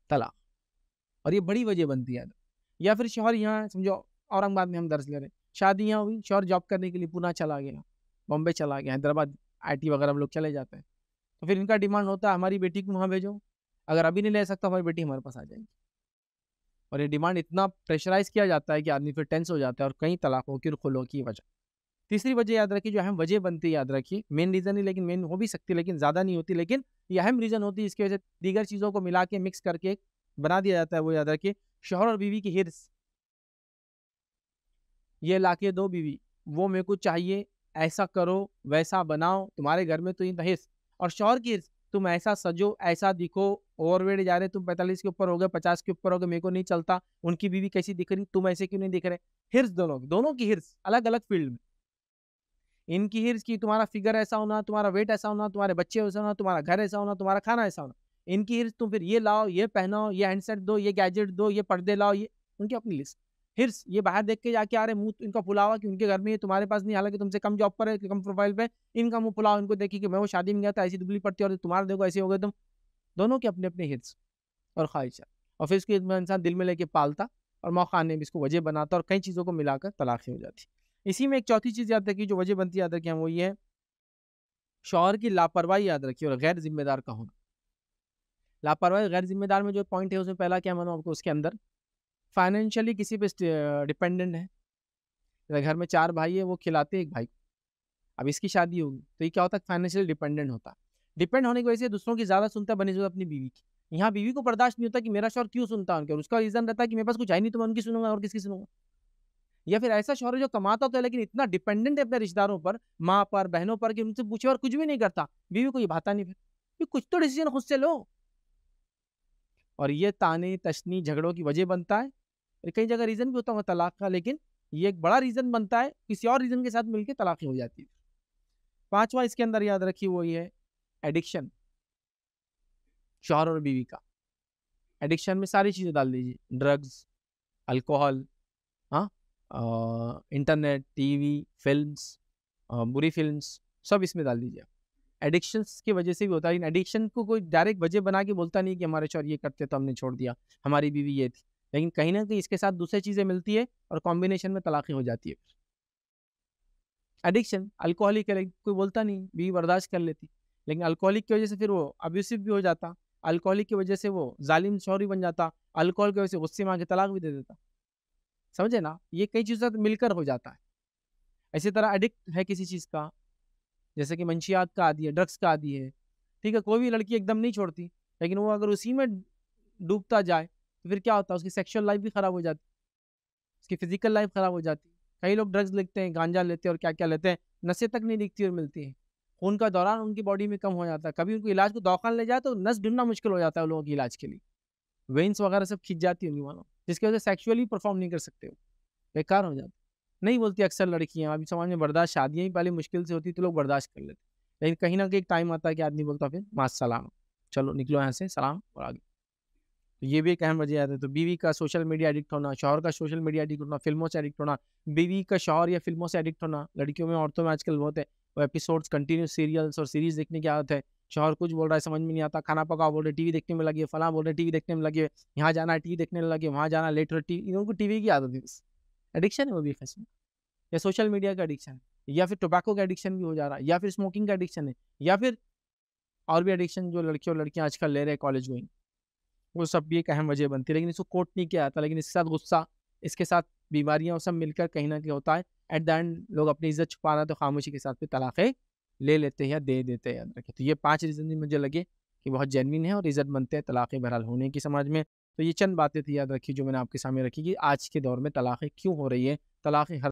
तला और ये बड़ी वजह बनती है या फिर शोहर यहाँ समझो औरंगाबाद में हम दर्ज ले रहे हैं शादी यहाँ हुई शोहर जॉब करने के लिए पुणे चला गया बॉम्बे चला गया हैदराबाद आई वगैरह हम लोग चले जाते हैं तो फिर इनका डिमांड होता है हमारी बेटी को वहाँ भेजो अगर अभी नहीं ले सकता हमारी बेटी हमारे पास आ जाएगी और ये डिमांड इतना प्रेशराइज किया जाता है कि आदमी फिर टेंस हो जाता है और कई तलाकों की रुखलों खुलों की वजह तीसरी वजह याद रखिए जो अहम वजह बनती है याद रखिए मेन रीज़न ही लेकिन मेन हो भी सकती है लेकिन ज़्यादा नहीं होती लेकिन ये अहम रीज़न होती है इसकी वजह से दीगर चीज़ों को मिला के मिक्स करके बना दिया जाता है वो याद रखिए शोहर और बीवी की हिरस ये लाके दो बीवी वो मेरे को चाहिए ऐसा करो वैसा बनाओ तुम्हारे घर में तो हिरस और शोहर की हिरस तुम ऐसा सजो ऐसा दिखो ओवरवेट जा रहे तुम पैंतालीस के ऊपर हो गए पचास के ऊपर हो गए मेरे को नहीं चलता उनकी बीवी कैसी दिख रही तुम ऐसे क्यों नहीं दिख रहे हिर्स दोनों की दोनों की हिर्स अलग अलग फील्ड में इनकी हिर्स की तुम्हारा फिगर ऐसा होना तुम्हारा वेट ऐसा होना तुम्हारे बच्चे ऐसा होना तुम्हारा घर ऐसा होना तुम्हारा खाना ऐसा होना इनकी हिर्स तुम फिर ये लाओ ये पहनाओ ये हैंडसेट दो ये गैजेट दो ये पर्दे लाओ ये उनकी अपनी लिस्ट फिर ये बाहर देख के जाके आ रहे मुंह तो इनका फुला हुआ कि उनके घर में ये तुम्हारे पास नहीं हालांकि तुमसे कम जॉब पर है कम प्रोफाइल पे इनका मुंह फुला इनको देखिए कि मैं वो शादी में गया था ऐसी दुबली पड़ती और तुम्हारे देखो ऐसे हो गए तुम दोनों के अपने अपने हित्स और ख्वाहिशा और फिर इसको इंसान दिल में लेके पालता और मौका ने भी इसको वजह बनाता और कई चीज़ों को मिलाकर तलाशी हो जाती इसी में एक चौथी चीज़ याद रखी जो वजह बनती याद रखी हम वो ये है शौहर की लापरवाही याद रखी और गैर जिम्मेदार का होना लापरवाही गैर जिम्मेदार में जो पॉइंट है उसमें पहला क्या मानो आपको उसके अंदर फाइनेंशियली किसी पे डिपेंडेंट है जैसे घर में चार भाई है वो खिलाते एक भाई अब इसकी शादी होगी तो ये क्या होता है फाइनेंशियली डिपेंडेंट होता है डिपेंड होने की वजह से दूसरों की ज़्यादा सुनता है बनी अपनी बीवी की यहाँ बीवी को बर्दाश्त नहीं होता कि मेरा शोर क्यों सुनता है उनके उसका रीज़न रहता है कि मेरे पास कुछ है नहीं तो मैं उनकी सुनूंगा और किसकी सुनूंगा या फिर ऐसा शोर जो कमाता होता तो है लेकिन इतना डिपेंडेंट है अपने रिश्तेदारों पर माँ पर बहनों पर कि उनसे पूछे और कुछ भी नहीं करता बीवी को ये भाता नहीं फिर कुछ तो डिसीजन खुद से लो और ये ताने तशनी झगड़ों की वजह बनता है कई जगह रीज़न भी होता होगा तलाक का लेकिन ये एक बड़ा रीज़न बनता है किसी और रीज़न के साथ मिलकर तलाक़ी हो जाती है पाँचवा इसके अंदर याद रखी वो ये है एडिक्शन शोहर और बीवी का एडिक्शन में सारी चीज़ें डाल दीजिए ड्रग्स अल्कोहल हाँ इंटरनेट टीवी फिल्म्स बुरी फिल्म्स सब इसमें डाल दीजिए एडिक्शन की वजह से भी होता है एडिक्शन को कोई डायरेक्ट वजह बना के बोलता नहीं कि हमारे शोर ये करते तो हमने छोड़ दिया हमारी बीवी ये थी लेकिन कहीं ना कहीं इसके साथ दूसरी चीज़ें मिलती है और कॉम्बिनेशन में तलाक़ी हो जाती है एडिक्शन अल्कोहलिक कोई बोलता नहीं भी बर्दाश्त कर लेती लेकिन अल्कोहलिक की वजह से फिर वो अब्यूसिव भी हो जाता अल्कोहलिक की वजह से वो जालिम शौरी बन जाता अल्कोहल की वजह से गुस्से में आके तलाक भी दे देता समझे ना ये कई चीज़ों से मिलकर हो जाता है इसी तरह एडिक्ट है किसी चीज़ का जैसे कि मंशियात का आदि है ड्रग्स का आदि है ठीक है कोई भी लड़की एकदम नहीं छोड़ती लेकिन वो अगर उसी में डूबता जाए तो फिर क्या होता है उसकी सेक्शुअल लाइफ भी ख़राब हो जाती उसकी फिजिकल लाइफ ख़राब हो जाती कई लोग ड्रग्स लेते हैं गांजा लेते हैं और क्या क्या लेते हैं नशे तक नहीं दिखती और मिलती है खून का दौरान उनकी बॉडी में कम हो जाता है कभी उनको इलाज को दौखान ले जाए तो नस ढूंढना मुश्किल हो जाता है लोगों के इलाज के लिए वेन्स वगैरह सब खींच जाती है उनकी मानो जिसकी वजह से सेक्चुअली परफॉर्म नहीं कर सकते वो बेकार हो जाते नहीं बोलती अक्सर लड़कियाँ अभी समाज में बर्दाश्त शादियाँ ही पहले मुश्किल से होती तो लोग बर्दाश्त कर लेते लेकिन कहीं ना कहीं टाइम आता है कि आदमी बोलता फिर माँ सलाम चलो निकलो यहाँ से सलाम और आगे तो ये भी एक अहम वजह आता है तो बीवी का सोशल मीडिया एडिक्ट होना शौहर का सोशल मीडिया एडिक्ट होना फिल्मों से एडिक्ट होना बीवी का शौहर या फिल्मों से एडिक्ट होना लड़कियों में औरतों में आजकल बहुत है वो एपिसोड्स कंटिन्यू सीरियल्स और सीरीज देखने की आदत है शौहर कुछ बोल रहा है समझ में नहीं आता खाना पकाओ बोल रहे टीवी देखने में लगी फला बोल रहे टीवी देखने में लगी यहाँ जाना है टीवी देखने में लगे वहाँ जाना लेट हो टीवी इनको टीवी की आदत है एडिक्शन है वो भी फैसला या सोशल मीडिया का एडिक्शन या फिर टोबैको का एडिक्शन भी हो जा रहा है या फिर स्मोकिंग का एडिक्शन है या फिर और भी एडिक्शन जो लड़के और लड़कियाँ आजकल ले रहे हैं कॉलेज गोइंग वो सब भी एक अहम वजह बनती है लेकिन इसको कोट नहीं किया जाता लेकिन इसके साथ गुस्सा इसके साथ बीमारियाँ सब मिलकर कहीं ना कहीं होता है एट द एंड लोग अपनी इज्जत छुपाना तो खामोशी के साथ फिर तलाक़ें ले लेते हैं या दे देते हैं याद रखें तो ये पाँच रीज़न भी मुझे लगे कि बहुत जेनविन है और इज्जत बनते हैं तलाक़ें बहरहाल होने की समाज में तो ये चंद बातें थी याद रखी जो मैंने आपके सामने रखी कि आज के दौर में तलाक़ें क्यों हो रही है तलाक़ें हर